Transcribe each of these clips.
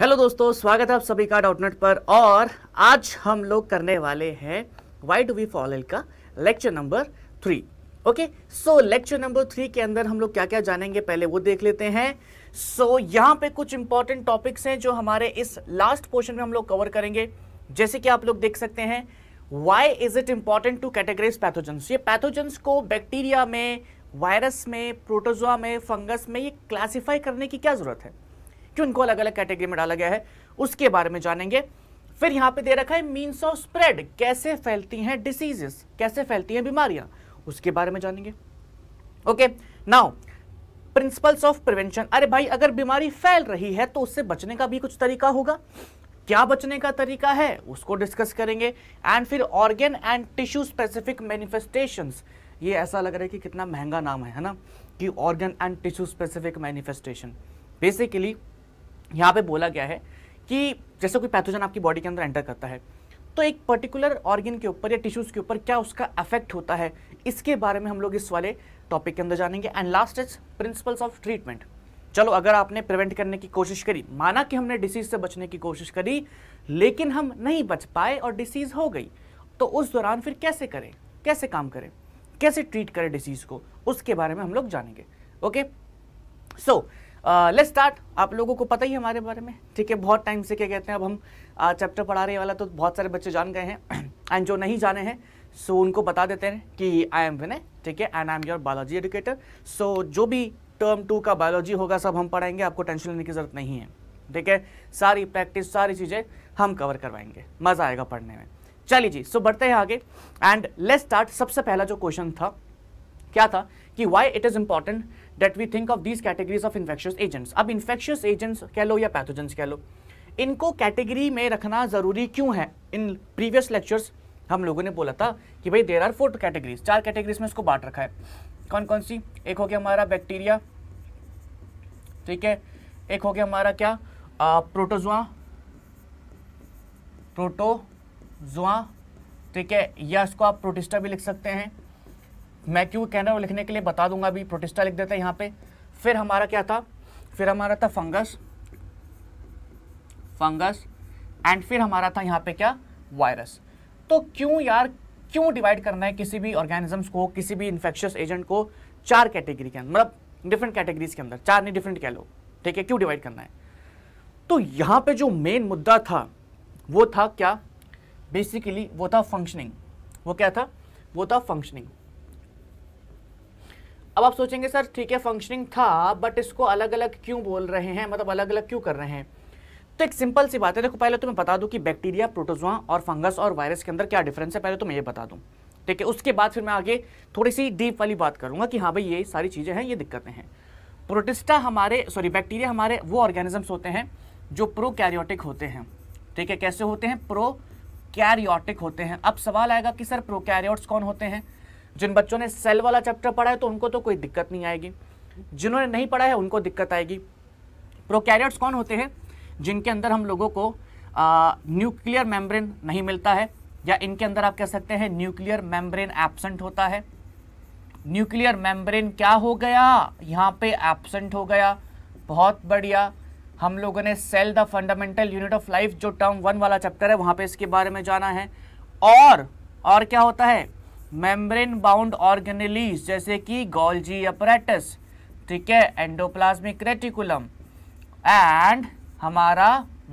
Hello दोस्तों स्वागत है आप सभी का डॉटनेट पर और आज हम लोग करने वाले हैं वाई डू वी फॉल का lecture number three okay so lecture number three के अंदर हम लोग क्या क्या जानेंगे पहले वो देख लेते हैं सो so, यहाँ पे कुछ इंपॉर्टेंट टॉपिक्स हैं जो हमारे इस लास्ट पोर्शन में हम लोग कवर करेंगे जैसे कि आप लोग देख सकते हैं why is it important to categorize pathogens ये पैथोजेंस को बैक्टीरिया में वायरस में प्रोटोजोआ में फंगस में ये क्लासीफाई करने की क्या ज़रूरत है क्यों इनको अलग अलग कैटेगरी में डाला गया है उसके बारे में जानेंगे फिर यहां पे दे रखा है मीन्स ऑफ स्प्रेड कैसे फैलती हैं डिसीजेस कैसे फैलती हैं बीमारियां उसके बारे में जानेंगे okay now principles of prevention अरे भाई अगर बीमारी फैल रही है तो उससे बचने का भी कुछ तरीका होगा क्या बचने का तरीका है उसको डिस्कस करेंगे एंड फिर organ and tissue specific manifestation ये ऐसा लग रहा है कि कितना महंगा नाम है है ना कि organ and tissue specific manifestation basically यहाँ पे बोला गया है कि जैसे कोई पैथोजन आपकी बॉडी के अंदर एंटर करता है तो एक पर्टिकुलर ऑर्गन के ऊपर या टिश्यूज़ के ऊपर क्या उसका अफेक्ट होता है इसके बारे में हम लोग इस वाले टॉपिक के अंदर जानेंगे and last is principles of treatment चलो अगर आपने प्रिवेंट करने की कोशिश करी माना कि हमने डिसीज से बचने की कोशिश करी लेकिन हम नहीं बच पाए और डिसीज हो गई तो उस दौरान फिर कैसे करें कैसे काम करें कैसे ट्रीट करें डिसीज को उसके बारे में हम लोग जानेंगे okay so so, let's start आप लोगों को पता ही हमारे बारे में ठीक है बहुत टाइम से क्या कहते हैं अब हम चैप्टर पढ़ा रहे वाला तो बहुत सारे बच्चे जान गए हैं एंड जो नहीं जाने हैं सो so, उनको बता देते हैं कि आई एम विनय ठीक है and I am your biology educator so जो भी टर्म टू का बायोलॉजी होगा सब हम पढ़ाएंगे आपको टेंशन लेने की ज़रूरत नहीं है ठीक है सारी प्रैक्टिस सारी चीज़ें हम कवर करवाएंगे मज़ा आएगा पढ़ने में चलिए जी सो so, बढ़ते हैं आगे एंड लेट्स स्टार्ट सबसे पहला जो क्वेश्चन था क्या था कि why it is important that we think of these categories of infectious agents अब इन्फेक्शियस एजेंट्स कह लो या पैथोजेंस कह लो इनको कैटेगरी में रखना ज़रूरी क्यों है इन प्रीवियस लेक्चर्स हम लोगों ने बोला था कि भाई देर आर फोर कैटेगरीज चार कैटेगरीज में इसको बांट रखा है कौन कौन सी एक हो गया हमारा बैक्टीरिया ठीक है एक हो गया हमारा क्या प्रोटोजुआ प्रोटोजुआ ठीक है या इसको आप प्रोटिस्टा भी लिख सकते हैं मैं क्यों कह रहा हूँ लिखने के लिए बता दूंगा अभी प्रोटिस्टा लिख देते हैं यहाँ पे फिर हमारा क्या था फिर हमारा था फंगस फंगस एंड फिर हमारा था यहाँ पे क्या वायरस तो क्यों यार क्यों डिवाइड करना है किसी भी ऑर्गेनिजम्स को किसी भी इन्फेक्शियस एजेंट को चार कैटेगरी के अंदर मतलब डिफरेंट कैटेगरीज के अंदर चार नहीं डिफरेंट कह लो ठीक है क्यों डिवाइड करना है तो यहाँ पे जो मेन मुद्दा था वो था क्या बेसिकली वो था फंक्शनिंग वो क्या था वो था फंक्शनिंग अब आप सोचेंगे सर ठीक है फंक्शनिंग था बट इसको अलग अलग क्यों बोल रहे हैं मतलब अलग अलग क्यों कर रहे हैं तो एक सिंपल सी बात है देखो पहले तो मैं बता दूं कि बैक्टीरिया प्रोटोजोआ और फंगस और वायरस के अंदर क्या डिफरेंस है पहले तो मैं ये बता दूं ठीक है उसके बाद फिर मैं आगे थोड़ी सी डीप वाली बात करूंगा कि हाँ भाई ये सारी चीज़ें हैं ये दिक्कतें हैं प्रोटिस्टा हमारे सॉरी बैक्टीरिया हमारे वो ऑर्गेनिजम्स होते हैं जो प्रो होते हैं ठीक है कैसे होते हैं प्रो होते हैं अब सवाल आएगा कि सर कैरियोट्स कौन होते हैं जिन बच्चों ने सेल वाला चैप्टर पढ़ा है तो उनको तो कोई दिक्कत नहीं आएगी जिन्होंने नहीं पढ़ा है उनको दिक्कत आएगी प्रोकैरियोट्स कौन होते हैं जिनके अंदर हम लोगों को न्यूक्लियर मेम्ब्रेन नहीं मिलता है या इनके अंदर आप कह सकते हैं न्यूक्लियर मेम्ब्रेन एब्सेंट होता है न्यूक्लियर मेम्ब्रेन क्या हो गया यहाँ पे एब्सेंट हो गया बहुत बढ़िया हम लोगों ने cell the fundamental unit of life जो टर्म वन वाला चैप्टर है वहाँ पे इसके बारे में जाना है और और क्या होता है मेम्ब्रेन बाउंड ऑर्गेनलीज जैसे कि गोल्जी अपरेटस ठीक है एंडोप्लाज्मिक रेटिकुलम एंड हमारा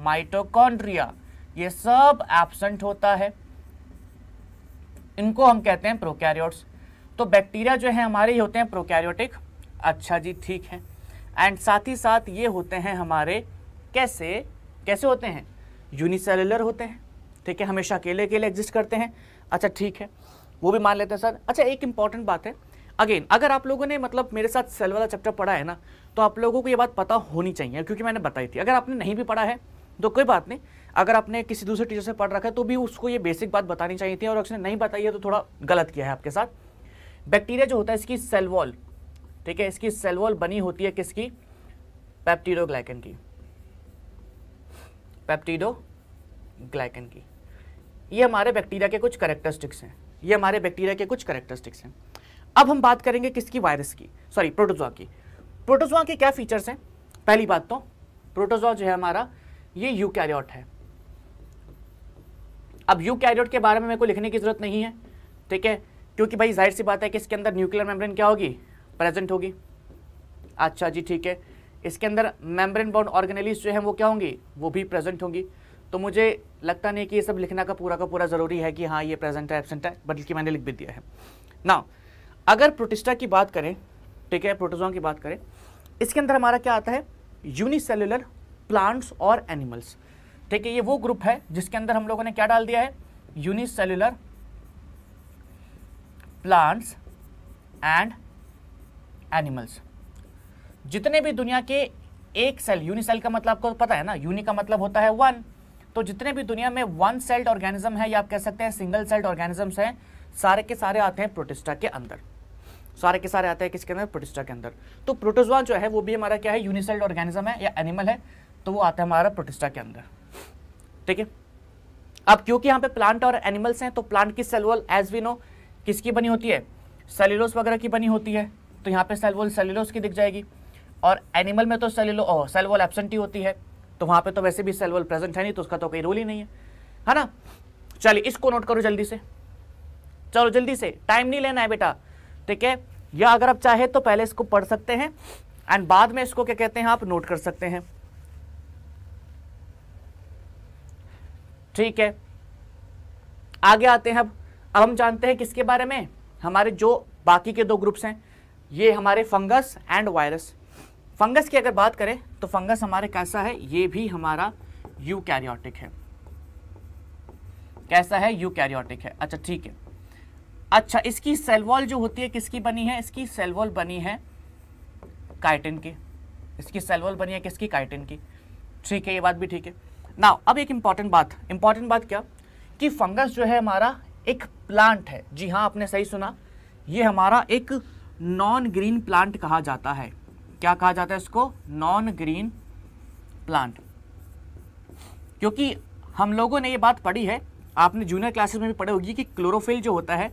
माइटोकॉन्ड्रिया ये सब एबसेंट होता है इनको हम कहते हैं प्रोकैरियोट्स तो बैक्टीरिया जो है हमारे ये होते हैं प्रोकैरियोटिक अच्छा जी ठीक है एंड साथ ही साथ ये होते हैं हमारे कैसे कैसे होते हैं यूनिसेलुलर होते हैं ठीक है हमेशा अकेले अकेले एग्जिस्ट करते हैं अच्छा ठीक है वो भी मान लेते हैं सर अच्छा एक इंपॉर्टेंट बात है अगेन अगर आप लोगों ने मतलब मेरे साथ सेल वाला चैप्टर पढ़ा है ना तो आप लोगों को ये बात पता होनी चाहिए क्योंकि मैंने बताई थी अगर आपने नहीं भी पढ़ा है तो कोई बात नहीं अगर आपने किसी दूसरे टीचर से पढ़ रखा है तो भी उसको ये बेसिक बात बतानी चाहिए थी और उसने नहीं बताई है तो थोड़ा गलत किया है आपके साथ बैक्टीरिया जो होता है इसकी सेल वॉल ठीक है इसकी सेल वॉल बनी होती है किसकी ग्लाइकन की ग्लाइकन की ये हमारे बैक्टीरिया के कुछ करेक्टरिस्टिक्स हैं ये हमारे बैक्टीरिया के कुछ करेक्टरिस्टिक्स हैं अब हम बात करेंगे किसकी वायरस की सॉरी प्रोटोजोआ की प्रोटोजोआ के क्या फीचर्स हैं पहली बात तो प्रोटोजोआ जो है हमारा ये यू है अब यू के बारे में मेरे को लिखने की ज़रूरत नहीं है ठीक है क्योंकि भाई जाहिर सी बात है कि इसके अंदर न्यूक्लियर मेम्ब्रेन क्या होगी प्रेजेंट होगी अच्छा जी ठीक है इसके अंदर मेम्ब्रेन बाउंड ऑर्गेनेलिस जो है वो क्या होंगी वो भी प्रेजेंट होंगी तो मुझे लगता नहीं कि ये सब लिखना का पूरा का पूरा ज़रूरी है कि हाँ ये प्रेजेंट है एबसेंट है बल्कि मैंने लिख भी दिया है ना अगर प्रोटिस्टा की बात करें ठीक है प्रोटोजोआ की बात करें इसके अंदर हमारा क्या आता है यूनिसेलुलर प्लांट्स और एनिमल्स ठीक है ये वो ग्रुप है जिसके अंदर हम लोगों ने क्या डाल दिया है यूनिसेलुलर प्लांट्स एंड एनिमल्स जितने भी दुनिया के एक सेल यूनिसेल का मतलब आपको पता है ना यूनि का मतलब होता है वन तो जितने भी दुनिया में वन सेल्ड ऑर्गेनिज्म है या आप कह सकते हैं सिंगल सेल्ड ऑर्गेनिजम्स हैं सारे के सारे आते हैं प्रोटिस्टा के अंदर सारे के सारे आते हैं किसके अंदर प्रोटिस्टा के अंदर तो प्रोटोजवा जो है वो भी हमारा क्या है यूनिसेल्ड ऑर्गेनिज्म है या एनिमल है तो वो आता है हमारा प्रोटिस्टा के अंदर ठीक है अब क्योंकि यहाँ पे प्लांट और एनिमल्स हैं तो प्लांट की सेलवल एज वी नो किसकी बनी होती है सेल्यूलोस वगैरह की बनी होती है तो यहाँ पे सेलवल सेल्यूलोस की दिख जाएगी और एनिमल में तो सेल्यूलो सेलवल एबसेंटी होती है तो वहां पे तो वैसे भी सेल प्रेजेंट है नहीं तो उसका तो कोई रोल ही नहीं है है ना चलिए इसको नोट करो जल्दी से चलो जल्दी से टाइम नहीं लेना है बेटा ठीक है या अगर आप चाहे तो पहले इसको पढ़ सकते हैं एंड बाद में इसको क्या कहते हैं आप नोट कर सकते हैं ठीक है आगे आते हैं अब अब हम जानते हैं किसके बारे में हमारे जो बाकी के दो ग्रुप्स हैं ये हमारे फंगस एंड वायरस फंगस की अगर बात करें तो फंगस हमारे कैसा है ये भी हमारा यू कैरियोटिक है कैसा है यू कैरियोटिक है अच्छा ठीक है अच्छा इसकी सेलवॉल जो होती है किसकी बनी है इसकी सेलवॉल बनी है काइटिन की इसकी सेलवॉल बनी है किसकी काइटिन की ठीक है ये बात भी ठीक है ना अब एक इम्पॉर्टेंट बात इंपॉर्टेंट बात क्या कि फंगस जो है हमारा एक प्लांट है जी हाँ आपने सही सुना ये हमारा एक नॉन ग्रीन प्लांट कहा जाता है क्या कहा जाता है इसको नॉन ग्रीन प्लांट क्योंकि हम लोगों ने ये बात पढ़ी है आपने जूनियर क्लासेस में भी पढ़ी होगी कि क्लोरोफिल जो होता है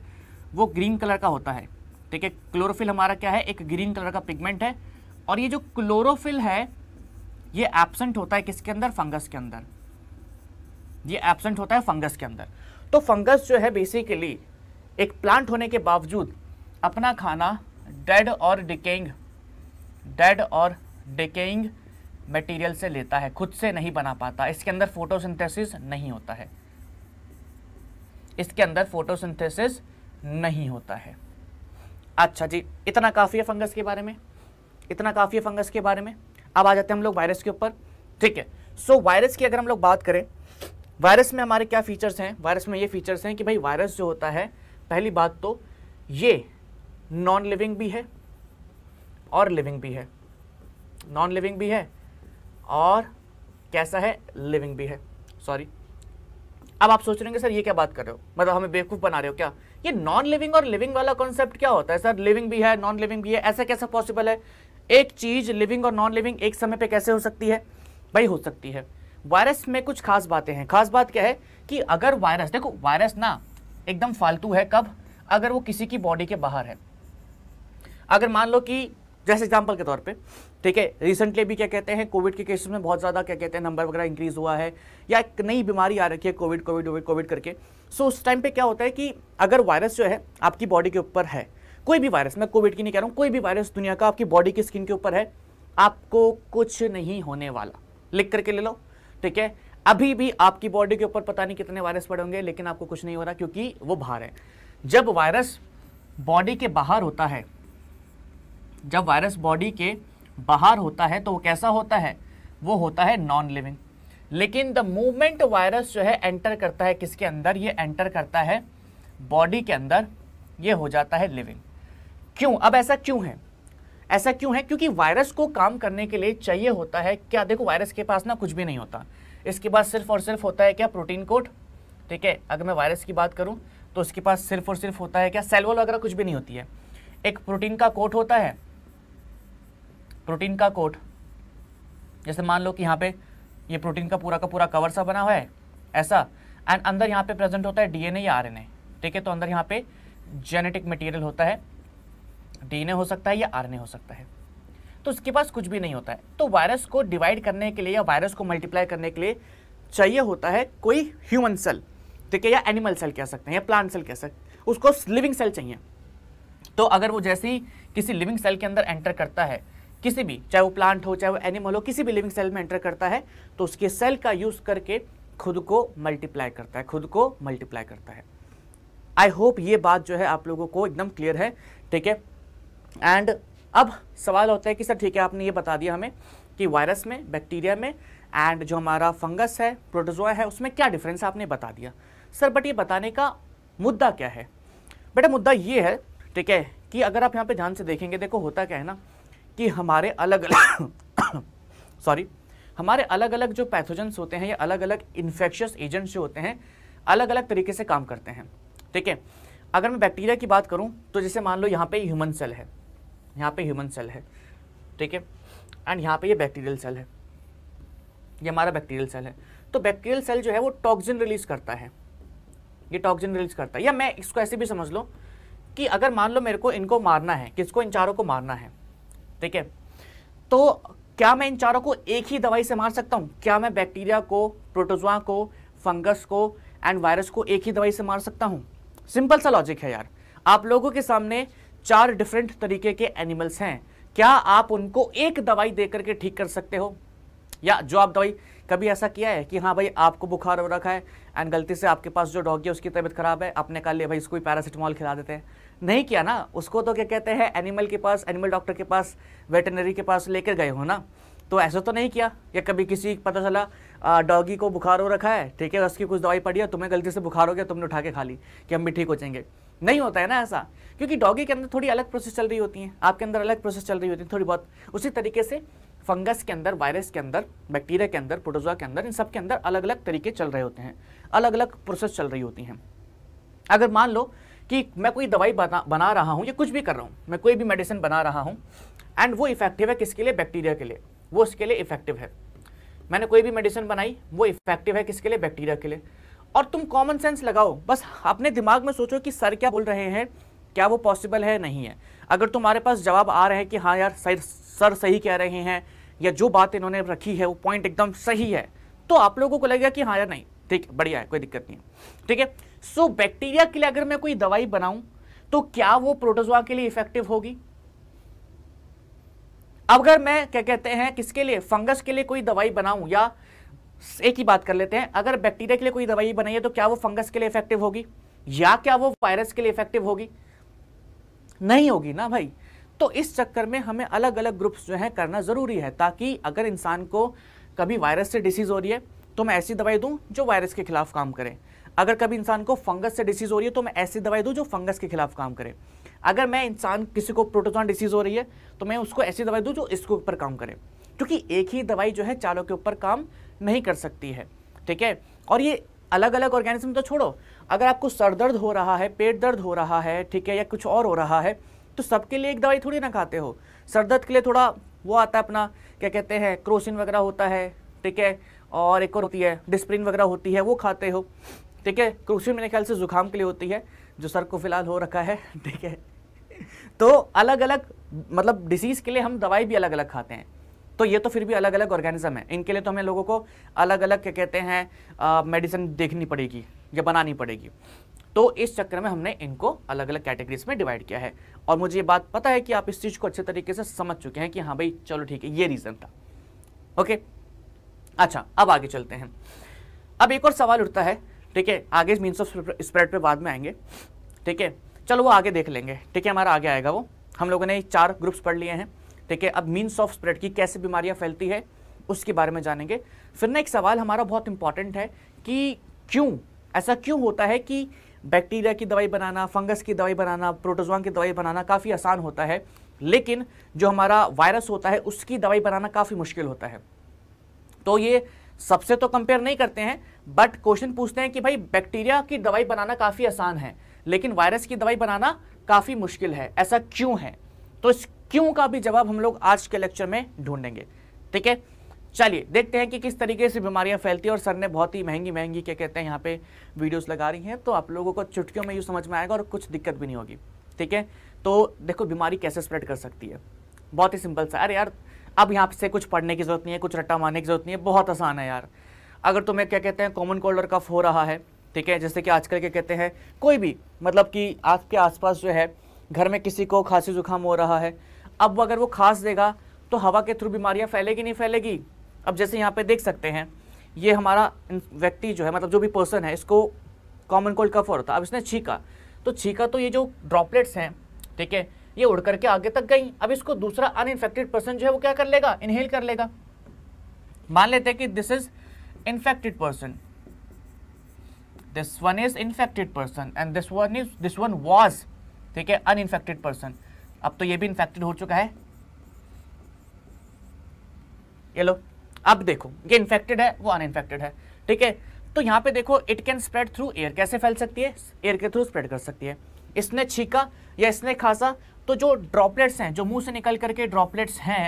वो ग्रीन कलर का होता है ठीक है क्लोरोफिल हमारा क्या है एक ग्रीन कलर का पिगमेंट है और ये जो क्लोरोफिल है ये एबसेंट होता है किसके अंदर फंगस के अंदर ये एबसेंट होता है फंगस के अंदर तो फंगस जो है बेसिकली एक प्लांट होने के बावजूद अपना खाना डेड और डिकेंग डेड और डिकेइंग मटेरियल से लेता है खुद से नहीं बना पाता इसके अंदर फोटोसिंथेसिस नहीं होता है इसके अंदर फोटोसिंथेसिस नहीं होता है अच्छा जी इतना काफ़ी है फंगस के बारे में इतना काफ़ी है फंगस के बारे में अब आ जाते हैं हम लोग वायरस के ऊपर ठीक है सो so, वायरस की अगर हम लोग बात करें वायरस में हमारे क्या फीचर्स हैं वायरस में ये फीचर्स हैं कि भाई वायरस जो होता है पहली बात तो ये नॉन लिविंग भी है और लिविंग भी है नॉन लिविंग भी है और कैसा है लिविंग भी है सॉरी अब आप सोच रहे हैं सर ये क्या बात कर रहे हो मतलब हमें बेवकूफ़ बना रहे हो क्या ये नॉन लिविंग और लिविंग वाला कॉन्सेप्ट क्या होता है सर लिविंग भी है नॉन लिविंग भी है ऐसा कैसा पॉसिबल है एक चीज़ लिविंग और नॉन लिविंग एक समय पे कैसे हो सकती है भाई हो सकती है वायरस में कुछ खास बातें हैं खास बात क्या है कि अगर वायरस देखो वायरस ना एकदम फालतू है कब अगर वो किसी की बॉडी के बाहर है अगर मान लो कि जैसे एग्जाम्पल के तौर पे ठीक है रिसेंटली भी क्या कहते हैं कोविड के केसेस में बहुत ज़्यादा क्या कहते हैं नंबर वगैरह इंक्रीज हुआ है या एक नई बीमारी आ रखी है कोविड कोविड कोविड कोविड करके सो उस टाइम पे क्या होता है कि अगर वायरस जो है आपकी बॉडी के ऊपर है कोई भी वायरस मैं कोविड की नहीं कह रहा हूँ कोई भी वायरस दुनिया का आपकी बॉडी की स्किन के ऊपर है आपको कुछ नहीं होने वाला लिख करके ले लो ठीक है अभी भी आपकी बॉडी के ऊपर पता नहीं कितने वायरस पड़े होंगे लेकिन आपको कुछ नहीं हो रहा क्योंकि वो बाहर है जब वायरस बॉडी के बाहर होता है जब वायरस बॉडी के बाहर होता है तो वो कैसा होता है वो होता है नॉन लिविंग लेकिन द मूवमेंट वायरस जो है एंटर करता है किसके अंदर ये एंटर करता है बॉडी के अंदर ये हो जाता है लिविंग क्यों अब ऐसा क्यों है ऐसा क्यों है क्योंकि वायरस को काम करने के लिए चाहिए होता है क्या देखो वायरस के पास ना कुछ भी नहीं होता इसके पास सिर्फ और सिर्फ होता है क्या प्रोटीन कोट ठीक है अगर मैं वायरस की बात करूँ तो उसके पास सिर्फ और सिर्फ होता है क्या सेलवल वगैरह कुछ भी नहीं होती है एक प्रोटीन का कोट होता है प्रोटीन का कोट जैसे मान लो कि यहाँ पे ये प्रोटीन का पूरा का पूरा कवर सा बना हुआ है ऐसा एंड अंदर यहाँ पे प्रेजेंट होता है डीएनए या आरएनए ठीक है तो अंदर यहाँ पे जेनेटिक मटेरियल होता है डीएनए हो सकता है या आरएनए हो सकता है तो उसके पास कुछ भी नहीं होता है तो वायरस को डिवाइड करने के लिए या वायरस को मल्टीप्लाई करने के लिए चाहिए होता है कोई ह्यूमन सेल ठीक है या एनिमल सेल कह सकते हैं या प्लांट सेल कह सकते हैं उसको लिविंग सेल चाहिए तो अगर वो जैसे ही किसी लिविंग सेल के अंदर एंटर करता है किसी भी चाहे वो प्लांट हो चाहे वो एनिमल हो किसी भी लिविंग सेल में एंटर करता है तो उसके सेल का यूज़ करके खुद को मल्टीप्लाई करता है खुद को मल्टीप्लाई करता है आई होप ये बात जो है आप लोगों को एकदम क्लियर है ठीक है एंड अब सवाल होता है कि सर ठीक है आपने ये बता दिया हमें कि वायरस में बैक्टीरिया में एंड जो हमारा फंगस है प्रोटोजोआ है उसमें क्या डिफरेंस आपने बता दिया सर बट ये बताने का मुद्दा क्या है बेटा मुद्दा ये है ठीक है कि अगर आप यहाँ पे ध्यान से देखेंगे देखो होता क्या है ना कि हमारे अलग अलग सॉरी हमारे अलग अलग जो पैथोजेंस होते हैं या अलग अलग इन्फेक्शियस एजेंट्स जो होते हैं अलग अलग तरीके से काम करते हैं ठीक है अगर मैं बैक्टीरिया की बात करूं तो जैसे मान लो यहाँ पे ह्यूमन सेल है यहाँ पे ह्यूमन सेल है ठीक है एंड यहाँ पे ये बैक्टीरियल सेल है ये हमारा बैक्टीरियल सेल है तो बैक्टीरियल सेल जो है वो टॉक्सिन रिलीज करता है ये टॉक्सिन रिलीज करता है या मैं इसको ऐसे भी समझ लो कि अगर मान लो मेरे को इनको मारना है किसको इन चारों को मारना है ठीक है तो क्या मैं इन चारों को एक ही दवाई से मार सकता हूँ क्या मैं बैक्टीरिया को प्रोटोजुआ को फंगस को एंड वायरस को एक ही दवाई से मार सकता हूँ सिंपल सा लॉजिक है यार आप लोगों के सामने चार डिफरेंट तरीके के एनिमल्स हैं क्या आप उनको एक दवाई दे करके ठीक कर सकते हो या जो आप दवाई कभी ऐसा किया है कि हाँ भाई आपको बुखार हो रखा है एंड गलती से आपके पास जो डॉगी है उसकी तबीयत खराब है आपने कहा लिया भाई इसको ही पैरासीटामॉल खिला देते हैं नहीं किया ना उसको तो क्या कहते हैं एनिमल के पास एनिमल डॉक्टर के पास वेटनरी के पास लेकर गए हो ना तो ऐसा तो नहीं किया या कभी किसी पता चला डॉगी को बुखार हो रखा है ठीक है उसकी कुछ दवाई पड़ी है तुम्हें गलती से बुखार हो गया तुमने उठा के खा ली कि हम भी ठीक हो जाएंगे नहीं होता है ना ऐसा क्योंकि डॉगी के अंदर थोड़ी अलग प्रोसेस चल रही होती है आपके अंदर अलग प्रोसेस चल रही होती है थोड़ी बहुत उसी तरीके से फंगस के अंदर वायरस के अंदर बैक्टीरिया के अंदर प्रोटोजोआ के अंदर इन सब के अंदर अलग अलग तरीके चल रहे होते हैं अलग अलग प्रोसेस चल रही होती हैं अगर मान लो कि मैं कोई दवाई बना बना रहा हूँ या कुछ भी कर रहा हूँ मैं कोई भी मेडिसिन बना रहा हूँ एंड वो इफेक्टिव है किसके लिए बैक्टीरिया के लिए वो उसके लिए इफेक्टिव है मैंने कोई भी मेडिसिन बनाई वो इफेक्टिव है किसके लिए बैक्टीरिया के लिए और तुम कॉमन सेंस लगाओ बस अपने दिमाग में सोचो कि सर क्या बोल रहे हैं क्या वो पॉसिबल है नहीं है अगर तुम्हारे पास जवाब आ रहे हैं कि हाँ यार सर सर सही कह रहे हैं या जो बात इन्होंने रखी है वो पॉइंट एकदम सही है तो आप लोगों को लगेगा कि हाँ यार नहीं ठीक बढ़िया है कोई दिक्कत नहीं है ठीक है सो बैक्टीरिया के लिए अगर मैं कोई दवाई बनाऊं तो क्या वो प्रोटोजोआ के लिए इफेक्टिव होगी अगर मैं क्या कहते हैं किसके लिए फंगस के लिए कोई दवाई बनाऊं या एक ही बात कर लेते हैं अगर बैक्टीरिया के लिए कोई दवाई बनाई है तो क्या वो फंगस के लिए इफेक्टिव होगी या क्या वो वायरस के लिए इफेक्टिव होगी नहीं होगी ना भाई तो इस चक्कर में हमें अलग अलग ग्रुप्स जो है करना ज़रूरी है ताकि अगर इंसान को कभी वायरस से डिसीज़ हो रही है तो मैं ऐसी दवाई दूँ जो वायरस के खिलाफ काम करें अगर कभी इंसान को फंगस से डिसीज़ हो रही है तो मैं ऐसी दवाई दूँ जो फंगस के खिलाफ काम करे अगर मैं इंसान किसी को प्रोटोजॉन डिसीज़ हो रही है तो मैं उसको ऐसी दवाई दूँ जो इसके ऊपर काम करे क्योंकि एक ही दवाई जो है चालों के ऊपर काम नहीं कर सकती है ठीक है और ये अलग अलग ऑर्गेनिज्म तो छोड़ो अगर आपको सर दर्द हो रहा है पेट दर्द हो रहा है ठीक है या कुछ और हो रहा है तो सबके लिए एक दवाई थोड़ी ना खाते हो सर दर्द के लिए थोड़ा वो आता है अपना क्या कहते हैं क्रोसिन वगैरह होता है ठीक है और एक और होती है डिस्प्रिन वगैरह होती है वो खाते हो ठीक है क्रूसिन मेरे ख्याल से जुकाम के लिए होती है जो सर को फिलहाल हो रखा है ठीक है तो अलग अलग मतलब डिसीज़ के लिए हम दवाई भी अलग अलग खाते हैं तो ये तो फिर भी अलग अलग ऑर्गेनिज्म है इनके लिए तो हमें लोगों को अलग अलग क्या कहते हैं मेडिसिन देखनी पड़ेगी या बनानी पड़ेगी तो इस चक्कर में हमने इनको अलग अलग कैटेगरीज में डिवाइड किया है और मुझे ये बात पता है कि आप इस चीज़ को अच्छे तरीके से समझ चुके हैं कि हाँ भाई चलो ठीक है ये रीज़न था ओके अच्छा अब आगे चलते हैं अब एक और सवाल उठता है ठीक है आगे मीन्स ऑफ स्प्रेड पे बाद में आएंगे ठीक है चलो वो आगे देख लेंगे ठीक है हमारा आगे आएगा वो हम लोगों ने चार ग्रुप्स पढ़ लिए हैं ठीक है अब मीन्स ऑफ स्प्रेड की कैसे बीमारियां फैलती है उसके बारे में जानेंगे फिर ना एक सवाल हमारा बहुत इंपॉर्टेंट है कि क्यों ऐसा क्यों होता है कि बैक्टीरिया की दवाई बनाना फंगस की दवाई बनाना प्रोटोजोआ की दवाई बनाना काफ़ी आसान होता है लेकिन जो हमारा वायरस होता है उसकी दवाई बनाना काफ़ी मुश्किल होता है तो ये सबसे तो कंपेयर नहीं करते हैं बट क्वेश्चन पूछते हैं कि भाई बैक्टीरिया की दवाई बनाना काफ़ी आसान है लेकिन वायरस की दवाई बनाना काफ़ी मुश्किल है ऐसा क्यों है तो इस क्यों का भी जवाब हम लोग आज के लेक्चर में ढूंढेंगे ठीक है चलिए देखते हैं कि किस तरीके से बीमारियां फैलती है और सर ने बहुत ही महंगी महंगी क्या कहते हैं यहाँ पे वीडियोस लगा रही हैं तो आप लोगों को चुटकियों में यूँ समझ में आएगा और कुछ दिक्कत भी नहीं होगी ठीक है तो देखो बीमारी कैसे स्प्रेड कर सकती है बहुत ही सिंपल सा अरे यार अब यहाँ से कुछ पढ़ने की ज़रूरत नहीं है कुछ रट्टा मारने की ज़रूरत नहीं है बहुत आसान है यार अगर तुम्हें क्या कहते हैं कॉमन कोल्ड और कफ हो रहा है ठीक है जैसे कि आजकल के कहते हैं कोई भी मतलब कि आपके आसपास जो है घर में किसी को खांसी जुकाम हो रहा है अब अगर वो खांस देगा तो हवा के थ्रू बीमारियाँ फैलेगी नहीं फैलेगी अब जैसे यहाँ पे देख सकते हैं ये हमारा व्यक्ति जो है मतलब जो भी पर्सन है इसको कॉमन कोल्ड कफ हो रहा था अब इसने छीका तो छीका तो ये जो ड्रॉपलेट्स हैं ठीक है ये उड़ करके आगे तक गई अब इसको दूसरा अनइन्फेक्टेड पर्सन जो है वो क्या कर लेगा इनहेल कर लेगा मान लेते हैं कि this is infected person this one is infected person and this one is this one was ठीक है अनइन्फेक्टेड पर्सन अब तो ये भी इन्फेक्टेड हो चुका है ये लो अब देखो ये इन्फेक्टेड है वो अनइन्फेक्टेड है ठीक है तो यहां पे देखो it can spread through air कैसे फैल सकती है एयर के थ्रू स्प्रेड कर सकती है इसने छीका या इसने खासा तो जो ड्रॉपलेट्स हैं जो मुंह से निकल करके ड्रॉपलेट्स हैं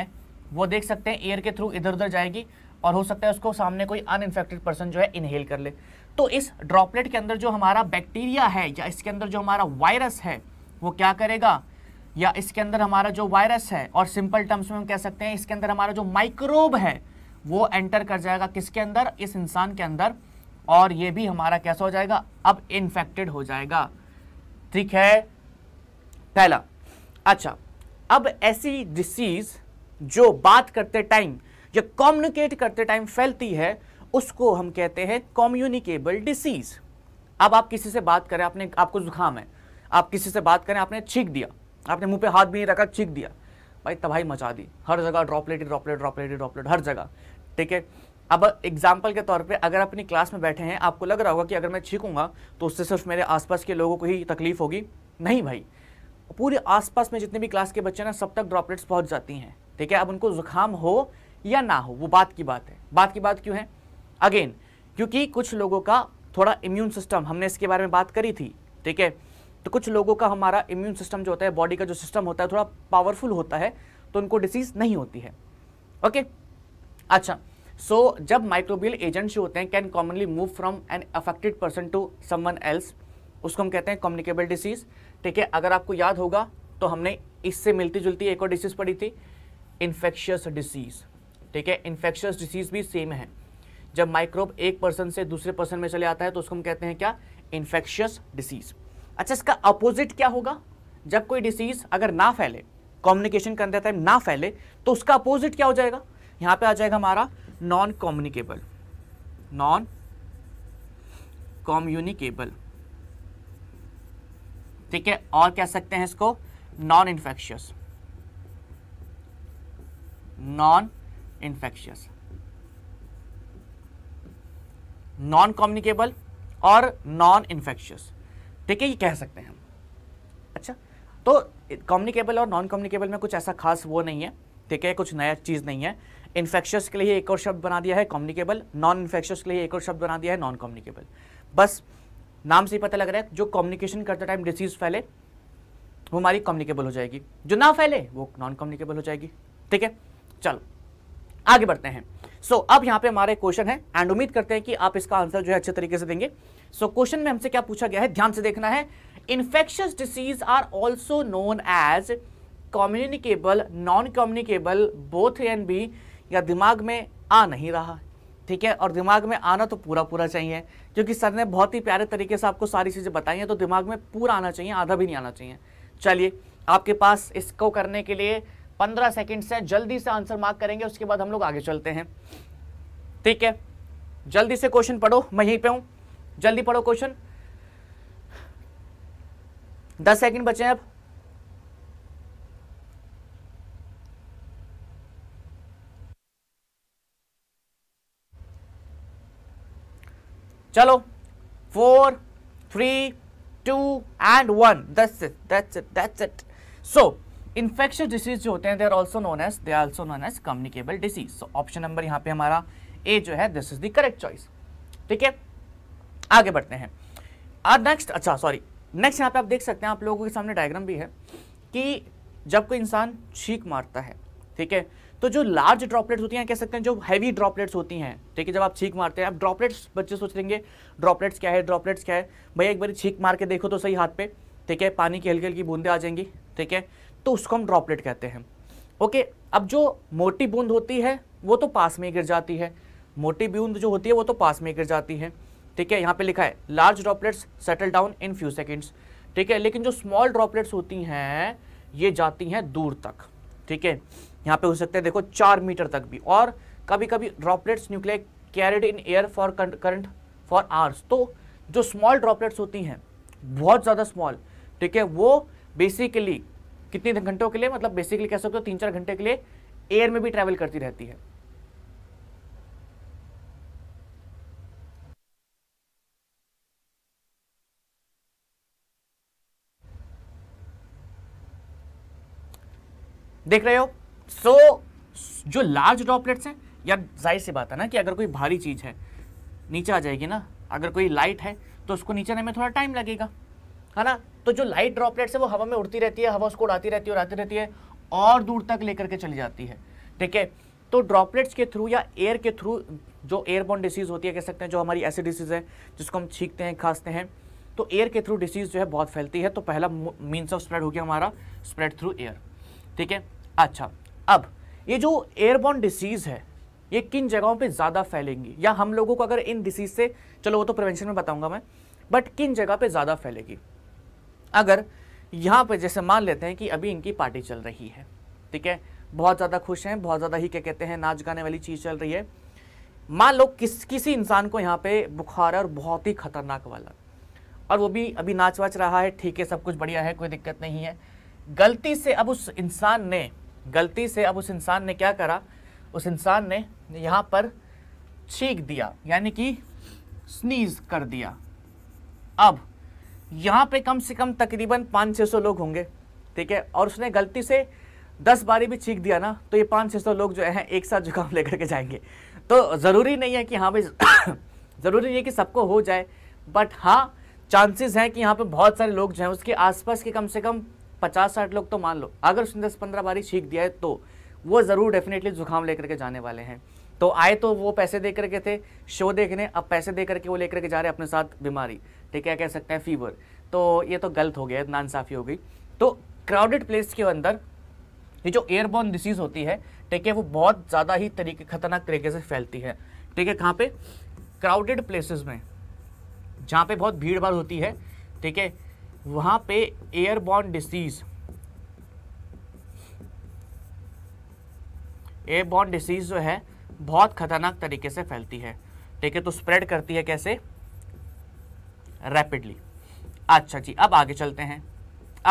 वो देख सकते हैं एयर के थ्रू इधर उधर जाएगी और हो सकता है उसको सामने कोई अनइन्फेक्टेड पर्सन जो है इनहेल कर ले तो इस ड्रॉपलेट के अंदर जो हमारा बैक्टीरिया है या इसके अंदर जो हमारा वायरस है वो क्या करेगा या इसके अंदर हमारा जो वायरस है और सिंपल टर्म्स में हम कह सकते हैं इसके अंदर हमारा जो माइक्रोब है वो एंटर कर जाएगा किसके अंदर इस इंसान के अंदर और ये भी हमारा कैसा हो जाएगा अब इन्फेक्टेड हो जाएगा ठीक है पहला अच्छा अब ऐसी डिसीज जो बात करते टाइम या कम्युनिकेट करते टाइम फैलती है उसको हम कहते हैं कॉम्युनिकेबल डिसीज अब आप किसी से बात करें आपने आपको जुकाम है आप किसी से बात करें आपने छींक दिया आपने मुंह पे हाथ भी नहीं रखा छींक दिया भाई तबाही मचा दी हर जगह ड्रॉपलेट ड्रॉपलेट ड्रॉपलेट ड्रॉपलेट हर जगह ठीक है अब एग्जाम्पल के तौर पे अगर अपनी क्लास में बैठे हैं आपको लग रहा होगा कि अगर मैं छींकूंगा तो उससे सिर्फ मेरे आसपास के लोगों को ही तकलीफ होगी नहीं भाई पूरे आसपास में जितने भी क्लास के बच्चे ना सब तक ड्रॉपलेट्स पहुंच जाती हैं ठीक है अब उनको जुकाम हो या ना हो वो बात की बात है बात की बात क्यों है अगेन क्योंकि कुछ लोगों का थोड़ा इम्यून सिस्टम हमने इसके बारे में बात करी थी ठीक है तो कुछ लोगों का हमारा इम्यून सिस्टम जो होता है बॉडी का जो सिस्टम होता है थोड़ा पावरफुल होता है तो उनको डिसीज़ नहीं होती है ओके अच्छा सो so, जब माइक्रोबियल एजेंट्स जो होते हैं can commonly move from an affected person to someone else उसको हम कहते हैं कम्युनिकेबल डिसीज़ ठीक है अगर आपको याद होगा तो हमने इससे मिलती जुलती एक और डिसीज़ पढ़ी थी इन्फेक्शियस डिसीज़ ठीक है इन्फेक्शियस डिसीज़ भी सेम है जब माइक्रोब एक पर्सन से दूसरे पर्सन में चले आता है तो उसको हम कहते हैं क्या इन्फेक्शियस डिसीज़ अच्छा इसका अपोजिट क्या होगा जब कोई डिसीज़ अगर ना फैले कम्युनिकेशन करने टाइम ना फैले तो उसका अपोजिट क्या हो जाएगा यहाँ पे आ जाएगा हमारा नॉन कम्युनिकेबल नॉन कम्युनिकेबल ठीक है और कह सकते हैं इसको non infectious non infectious non communicable और नॉन इन्फेक्शियस ठीक है ये कह सकते हैं हम अच्छा तो कम्युनिकेबल और नॉन कम्युनिकेबल में कुछ ऐसा खास वो नहीं है ठीक है कुछ नया चीज़ नहीं है इन्फेक्शियस के लिए एक और शब्द बना दिया है कम्युनिकेबल नॉन इन्फेक्शियस के लिए एक और शब्द बना दिया है नॉन कम्युनिकेबल बस नाम से ही पता लग रहा है जो कम्युनिकेशन करते टाइम डिसीज फैले वो हमारी कम्युनिकेबल हो जाएगी जो ना फैले वो नॉन कम्युनिकेबल हो जाएगी ठीक है चलो आगे बढ़ते हैं सो so, अब यहाँ पे हमारे क्वेश्चन है एंड उम्मीद करते हैं कि आप इसका आंसर जो है अच्छे तरीके से देंगे सो so, क्वेश्चन में हमसे क्या पूछा गया है ध्यान से देखना है infectious disease are also known as communicable non communicable both and B या दिमाग में आ नहीं रहा ठीक है और दिमाग में आना तो पूरा पूरा चाहिए क्योंकि सर ने बहुत ही प्यारे तरीके से आपको सारी चीज़ें बताई हैं तो दिमाग में पूरा आना चाहिए आधा भी नहीं आना चाहिए चलिए आपके पास इसको करने के लिए पंद्रह सेकेंड्स हैं जल्दी से आंसर मार्क करेंगे उसके बाद हम लोग आगे चलते हैं ठीक है जल्दी से क्वेश्चन पढ़ो मैं यहीं पर हूँ जल्दी पढ़ो क्वेश्चन दस सेकेंड बचे हैं अब चलो four three two and one that's it so infection disease जो होते हैं they are also known as they are also known as communicable disease so option number यहां पे हमारा ए जो है this is the correct choice ठीक है आगे बढ़ते हैं और uh, नेक्स्ट अच्छा सॉरी नेक्स्ट यहां पे आप देख सकते हैं आप लोगों के सामने डायग्राम भी है कि जब कोई इंसान छींक मारता है ठीक है तो जो लार्ज ड्रॉपलेट्स होती हैं कह सकते हैं जो हैवी ड्रॉपलेट्स होती हैं ठीक है जब आप छींक मारते हैं आप ड्रॉपलेट्स बच्चे सोच लेंगे ड्रॉपलेट्स क्या है ड्रॉपलेट्स क्या है भैया एक बार छींक मार के देखो तो सही हाथ पे ठीक है पानी की हल्की हल्की बूंदें आ जाएंगी ठीक है तो उसको हम ड्रॉपलेट कहते हैं ओके अब जो मोटी बूंद होती है वो तो पास में गिर जाती है मोटी बूंद जो होती है वो तो पास में गिर जाती है ठीक है यहाँ पर लिखा है large droplets settle down in few seconds ठीक है लेकिन जो स्मॉल ड्रॉपलेट्स होती हैं ये जाती हैं दूर तक ठीक है यहाँ पे हो सकते हैं देखो चार मीटर तक भी और कभी कभी droplets nuclear carried in air for current for hours तो जो स्मॉल ड्रॉपलेट्स होती हैं बहुत ज़्यादा स्मॉल ठीक है वो बेसिकली कितने घंटों के लिए मतलब बेसिकली कह सकते हो तीन चार घंटे के लिए एयर में भी ट्रैवल करती रहती है देख रहे हो सो so, जो लार्ज ड्रॉपलेट्स हैं यार जाहिर सी बात है ना कि अगर कोई भारी चीज़ है नीचे आ जाएगी ना अगर कोई लाइट है तो उसको नीचे आने में थोड़ा टाइम लगेगा है ना तो जो लाइट ड्रॉपलेट्स है वो हवा में उड़ती रहती है हवा उसको उड़ाती रहती है उड़ाती रहती है और दूर तक लेकर के चली जाती है ठीक है तो ड्रॉपलेट्स के थ्रू या एयर के थ्रू जो एयरबोन डिसीज़ होती है कह सकते हैं जो हमारी ऐसी डिसीज़ है जिसको हम छींकते हैं खांसते हैं तो एयर के थ्रू डिसीज़ जो है बहुत फैलती है तो पहला मीन्स ऑफ स्प्रेड हो गया हमारा स्प्रेड थ्रू एयर ठीक है अच्छा अब ये जो एयरबॉर्न डिसीज़ है ये किन जगहों पे ज़्यादा फैलेंगी या हम लोगों को अगर इन डिसीज़ से चलो वो तो प्रिवेंशन में बताऊंगा मैं बट किन जगह पे ज़्यादा फैलेगी अगर यहाँ पे जैसे मान लेते हैं कि अभी इनकी पार्टी चल रही है ठीक है बहुत ज़्यादा खुश हैं बहुत ज़्यादा ही क्या कहते हैं नाच गाने वाली चीज़ चल रही है मान लो किस किसी इंसान को यहाँ पर बुखार है और बहुत ही खतरनाक वाला और वो भी अभी नाच वाच रहा है ठीक है सब कुछ बढ़िया है कोई दिक्कत नहीं है गलती से अब उस इंसान ने गलती से अब उस इंसान ने क्या करा उस इंसान ने यहाँ पर छींक दिया यानी कि स्नीज कर दिया अब यहाँ पे कम से कम तकरीबन पाँच छः सौ लोग होंगे ठीक है और उसने गलती से दस बारी भी छींक दिया ना तो ये पाँच छः सौ लोग जो हैं एक साथ जुकाम लेकर के जाएंगे तो ज़रूरी नहीं है कि हाँ भाई ज़रूरी नहीं है कि सबको हो जाए बट हाँ चांसेस हैं कि यहाँ पे बहुत सारे लोग जो हैं उसके आसपास के कम से कम पचास साठ लोग तो मान लो अगर उसने दस पंद्रह बारी छीक दिया है तो वो ज़रूर डेफिनेटली जुकाम लेकर के जाने वाले हैं तो आए तो वो पैसे दे करके थे शो देखने अब पैसे दे करके वो लेकर के जा रहे हैं अपने साथ बीमारी ठीक है कह सकते हैं फीवर तो ये तो गलत हो गया नानसाफ़ी हो गई तो क्राउडेड प्लेस के अंदर ये जो एयरबोन डिसीज़ होती है ठीक है वो बहुत ज़्यादा ही तरीके खतरनाक तरीके से फैलती है ठीक है कहाँ पे क्राउडेड प्लेसेस में जहाँ पे बहुत भीड़ भाड़ होती है ठीक है वहाँ पे एयरबॉर्न डिसीज़ एयरबॉर्न डिसीज़ जो है बहुत ख़तरनाक तरीके से फैलती है ठीक है तो स्प्रेड करती है कैसे रैपिडली अच्छा जी अब आगे चलते हैं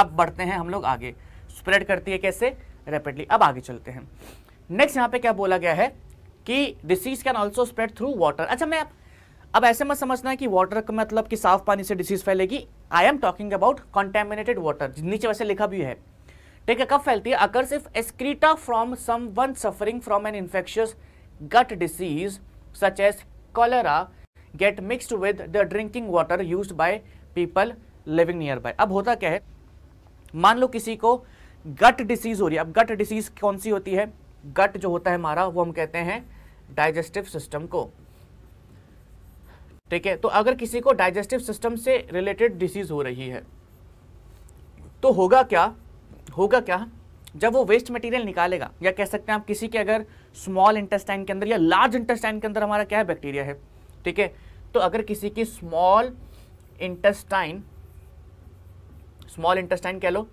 अब बढ़ते हैं हम लोग आगे स्प्रेड करती है कैसे रैपिडली अब आगे चलते हैं नेक्स्ट यहाँ पे क्या बोला गया है कि disease can also spread through water अच्छा मैं आप अब ऐसे मत समझना कि वाटर का मतलब कि साफ पानी से डिसीज फैलेगी I am talking about contaminated water नीचे वैसे लिखा भी है ठीक है कब फैलती है अगर सिर्फ excreta from someone suffering from an infectious gut disease such as cholera get mixed with the drinking water use by people living nearby अब होता क्या है मान लो किसी को गट डिसीज हो रही है अब गट डिसीज कौन सी होती है गट जो होता है हमारा वो हम कहते हैं डाइजेस्टिव सिस्टम को ठीक है तो अगर किसी को डाइजेस्टिव सिस्टम से रिलेटेड डिसीज हो रही है तो होगा क्या होगा क्या जब वो वेस्ट मटेरियल निकालेगा या कह सकते हैं आप किसी के अगर स्मॉल इंटेस्टाइन के अंदर या लार्ज इंटेस्टाइन के अंदर हमारा क्या है बैक्टीरिया है ठीक है तो अगर किसी की स्मॉल इंटेस्टाइन स्मॉल इंटेस्टाइन कह लो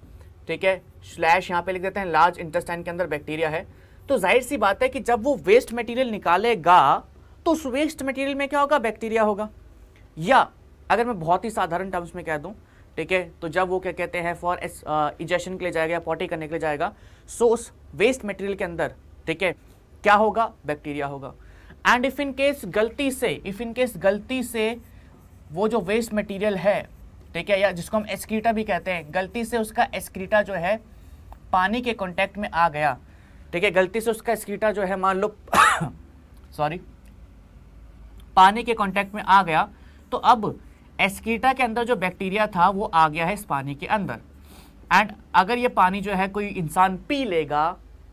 ठीक है स्लैश यहाँ पे लिख देते हैं लार्ज इंटेस्टाइन के अंदर बैक्टीरिया है तो जाहिर सी बात है कि जब वो वेस्ट मटीरियल निकालेगा तो उस वेस्ट मटेरियल में क्या होगा बैक्टीरिया होगा या अगर मैं बहुत ही साधारण टर्म्स में कह दूं ठीक है तो जब वो क्या कहते हैं फॉर इजेशन uh, के लिए जाएगा या पॉटी करने के लिए जाएगा सो उस वेस्ट मटेरियल के अंदर ठीक है क्या होगा बैक्टीरिया होगा एंड इफ इन केस गलती से इफ इन केस गलती से वो जो वेस्ट मटेरियल है ठीक है या जिसको हम एस्क्रीटा भी कहते हैं गलती से उसका एस्क्रीटा जो है पानी के कॉन्टैक्ट में आ गया ठीक है गलती से उसका एस्क्रीटा जो है मान लो सॉरी पानी के कॉन्टैक्ट में आ गया तो अब एस्कीटा के अंदर जो बैक्टीरिया था वो आ गया है इस पानी के अंदर एंड अगर ये पानी जो है कोई इंसान पी लेगा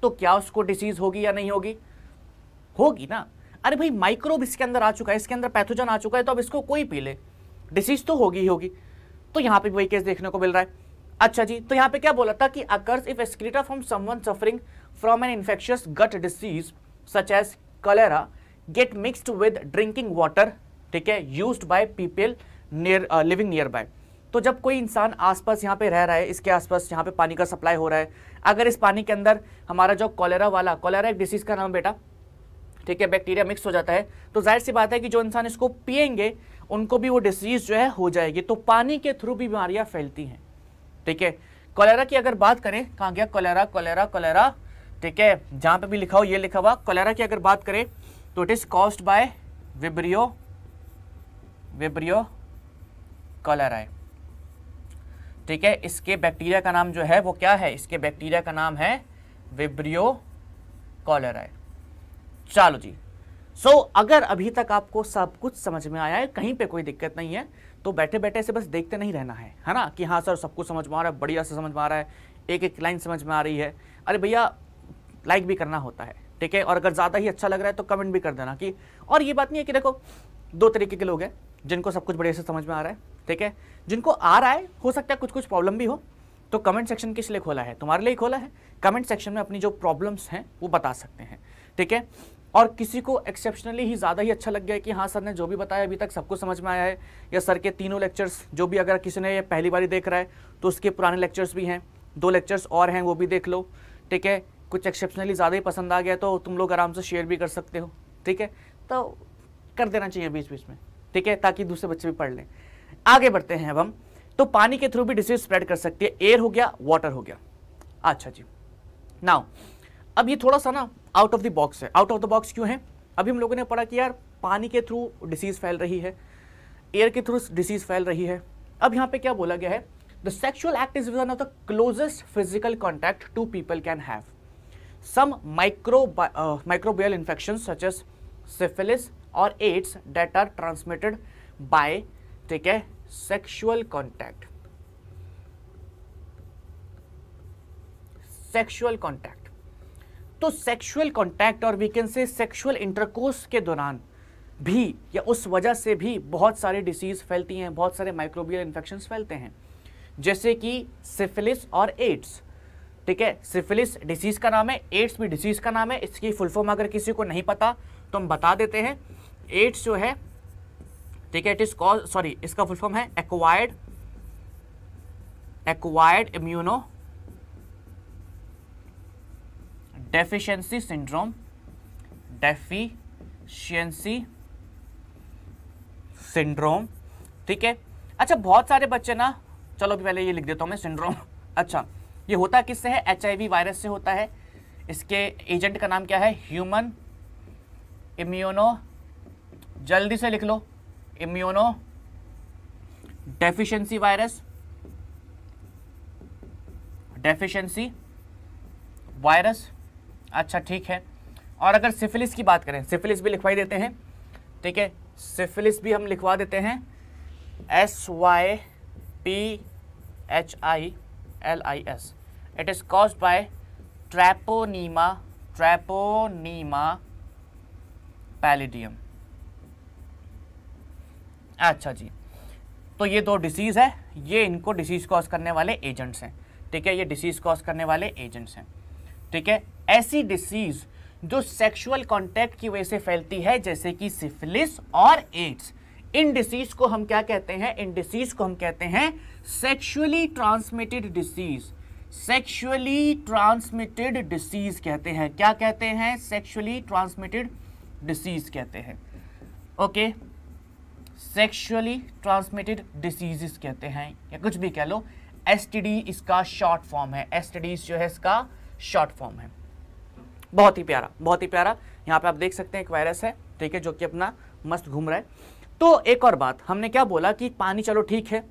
तो क्या उसको डिसीज़ होगी या नहीं होगी होगी ना अरे भाई माइक्रोब इसके अंदर आ चुका है इसके अंदर पैथोजन आ चुका है तो अब इसको कोई पी ले डिसीज़ तो होगी ही होगी तो यहाँ पे वही केस देखने को मिल रहा है अच्छा जी तो यहाँ पे क्या बोला था कि occurs if excreta from someone suffering from an infectious gut disease such as cholera get mixed with drinking water ठीक है use by people near living nearby तो जब कोई इंसान आसपास यहाँ पे रह रहा है इसके आसपास यहाँ पे पानी का सप्लाई हो रहा है अगर इस पानी के अंदर हमारा जो कॉलेरा वाला कॉलेरा एक डिसीज़ का नाम बेटा ठीक है बैक्टीरिया मिक्स हो जाता है तो जाहिर सी बात है कि जो इंसान इसको पिएंगे उनको भी वो डिसीज़ जो है हो जाएगी तो पानी के थ्रू भी बीमारियाँ फैलती हैं ठीक है कॉलेरा की अगर बात करें कहाँ गया कॉलेरा कॉलेरा कॉलेरा ठीक है जहाँ पर भी लिखा हो ये लिखा हुआ कॉलेरा की अगर बात करें तो it is caused by Vibrio Vibrio cholerae ठीक है इसके बैक्टीरिया का नाम जो है वो क्या है इसके बैक्टीरिया का नाम है विब्रियो कॉलराय चलो जी सो so, अगर अभी तक आपको सब कुछ समझ में आया है कहीं पे कोई दिक्कत नहीं है तो बैठे बैठे से बस देखते नहीं रहना है है ना कि हाँ सर सब कुछ समझ में आ रहा है बढ़िया से समझ में आ रहा है एक एक लाइन समझ में आ रही है अरे भैया लाइक भी करना होता है ठीक है और अगर ज़्यादा ही अच्छा लग रहा है तो कमेंट भी कर देना कि और ये बात नहीं है कि देखो दो तरीके के लोग हैं जिनको सब कुछ बढ़िया से समझ में आ रहा है ठीक है जिनको आ रहा है हो सकता है कुछ कुछ प्रॉब्लम भी हो तो कमेंट सेक्शन किस लिए खोला है तुम्हारे लिए खोला है कमेंट सेक्शन में अपनी जो प्रॉब्लम्स हैं वो बता सकते हैं ठीक है और किसी को एक्सेप्शनली ही ज़्यादा ही अच्छा लग गया है कि हाँ सर ने जो भी बताया अभी तक सबको समझ में आया है या सर के तीनों लेक्चर्स जो भी अगर किसी ने पहली बार देख रहा है तो उसके पुराने लेक्चर्स भी हैं दो लेक्चर्स और हैं वो भी देख लो ठीक है कुछ एक्सेप्शनली ज़्यादा ही पसंद आ गया तो तुम लोग आराम से शेयर भी कर सकते हो ठीक है तो कर देना चाहिए बीच बीच में ठीक है ताकि दूसरे बच्चे भी पढ़ लें आगे बढ़ते हैं अब हम तो पानी के थ्रू भी डिसीज स्प्रेड कर सकती है एयर हो गया वाटर हो गया अच्छा जी नाउ अब ये थोड़ा सा ना आउट ऑफ द बॉक्स है आउट ऑफ द बॉक्स क्यों है अभी हम लोगों ने पढ़ा कि यार पानी के थ्रू डिसीज़ फैल रही है एयर के थ्रू डिसीज़ फैल रही है अब यहाँ पे क्या बोला गया है the sexual act is one of the closest physical contact to people can have some micro microbial infection such as syphilis और AIDS that are transmitted by ठीक है सेक्शुअल कॉन्टैक्ट सेक्शुअल कॉन्टैक्ट तो सेक्शुअल कॉन्टैक्ट और we can say sexual intercourse के दौरान भी या उस वजह से भी बहुत सारे डिसीज फैलती हैं बहुत सारे माइक्रोबियल इन्फेक्शन फैलते हैं जैसे कि सिफिलिस और एड्स ठीक है सिफिलिस डिसीज़ का नाम है एड्स भी डिसीज़ का नाम है इसकी फुल फॉर्म अगर किसी को नहीं पता तो हम बता देते हैं एड्स जो है ठीक है इट इज़ कॉज सॉरी इसका फुल फॉर्म है acquired acquired immunodeficiency syndrome deficiency syndrome ठीक है अच्छा बहुत सारे बच्चे ना चलो पहले ये लिख देता हूँ मैं सिंड्रोम अच्छा ये होता किससे है एच वायरस से होता है इसके एजेंट का नाम क्या है ह्यूमन इम्यूनो जल्दी से लिख लो immunodeficiency virus deficiency virus अच्छा ठीक है और अगर सिफिलिस की बात करें सिफिलिस भी लिखवाई देते हैं ठीक है सिफिलिस भी हम लिखवा देते हैं S Y P H I L I S it is cause by Treponema Treponema pallidum अच्छा जी तो ये दो डिसीज़ है ये इनको डिसीज़ कॉज करने वाले एजेंट्स हैं ठीक है ये डिसीज़ कॉज करने वाले एजेंट्स हैं ठीक है ऐसी डिसीज़ जो सेक्सुअल कांटेक्ट की वजह से फैलती है जैसे कि सिफिलिस और एड्स इन डिसीज को हम क्या कहते हैं इन डिसीज को हम कहते हैं sexually transmitted disease sexually transmitted disease कहते हैं क्या कहते हैं सेक्सुअली ट्रांसमिटेड डिसीज कहते हैं ओके सेक्सुअली ट्रांसमिटेड डिसीजेस कहते हैं या कुछ भी कह लो एस इसका शॉर्ट फॉर्म है एस जो है इसका शॉर्ट फॉर्म है बहुत ही प्यारा बहुत ही प्यारा यहाँ पे आप देख सकते हैं एक वायरस है ठीक है जो कि अपना मस्त घूम रहा है तो एक और बात हमने क्या बोला कि पानी चलो ठीक है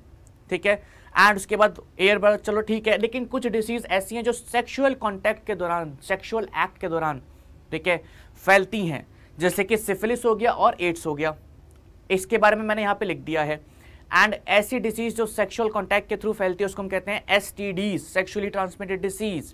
ठीक है एंड उसके बाद एयर बर्थ चलो ठीक है लेकिन कुछ डिसीज़ ऐसी हैं जो सेक्शुअल कॉन्टैक्ट के दौरान सेक्शुअल एक्ट के दौरान ठीक है फैलती हैं जैसे कि सिफिलिस हो गया और एड्स हो गया इसके बारे में मैंने यहाँ पे लिख दिया है एंड ऐसी डिसीज़ जो सेक्शुअल कॉन्टैक्ट के थ्रू फैलती है उसको हम कहते हैं S T D sexually transmitted disease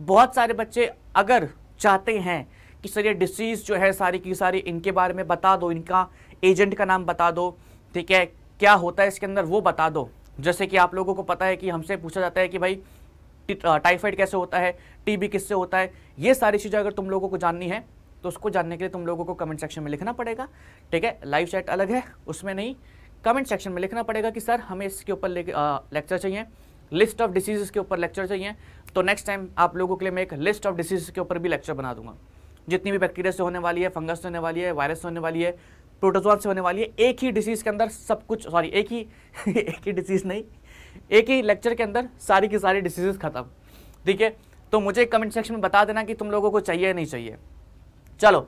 बहुत सारे बच्चे अगर चाहते हैं कि सर ये डिसीज़ जो है सारी की सारी इनके बारे में बता दो इनका एजेंट का नाम बता दो ठीक है क्या होता है इसके अंदर वो बता दो जैसे कि आप लोगों को पता है कि हमसे पूछा जाता है कि भाई टाइफाइड कैसे होता है टीबी किससे होता है ये सारी चीज़ें अगर तुम लोगों को जाननी है तो उसको जानने के लिए तुम लोगों को कमेंट सेक्शन में लिखना पड़ेगा ठीक है लाइव चैट अलग है उसमें नहीं कमेंट सेक्शन में लिखना पड़ेगा कि सर हमें इसके ऊपर लेक्चर चाहिए लिस्ट ऑफ डिसीजेज़ के ऊपर लेक्चर चाहिए तो नेक्स्ट टाइम आप लोगों के लिए मैं एक लिस्ट ऑफ डिसीजेज के ऊपर भी लेक्चर बना दूंगा जितनी भी बैक्टीरिया से होने वाली है फंगस से होने वाली है वायरस से होने वाली है प्रोटोजोन से होने वाली है एक ही डिसीज़ के अंदर सब कुछ सॉरी एक ही एक ही डिसीज़ नहीं एक ही लेक्चर के अंदर सारी की सारी डिसीजेज ख़त्म ठीक है तो मुझे कमेंट सेक्शन में बता देना कि तुम लोगों को चाहिए या नहीं चाहिए चलो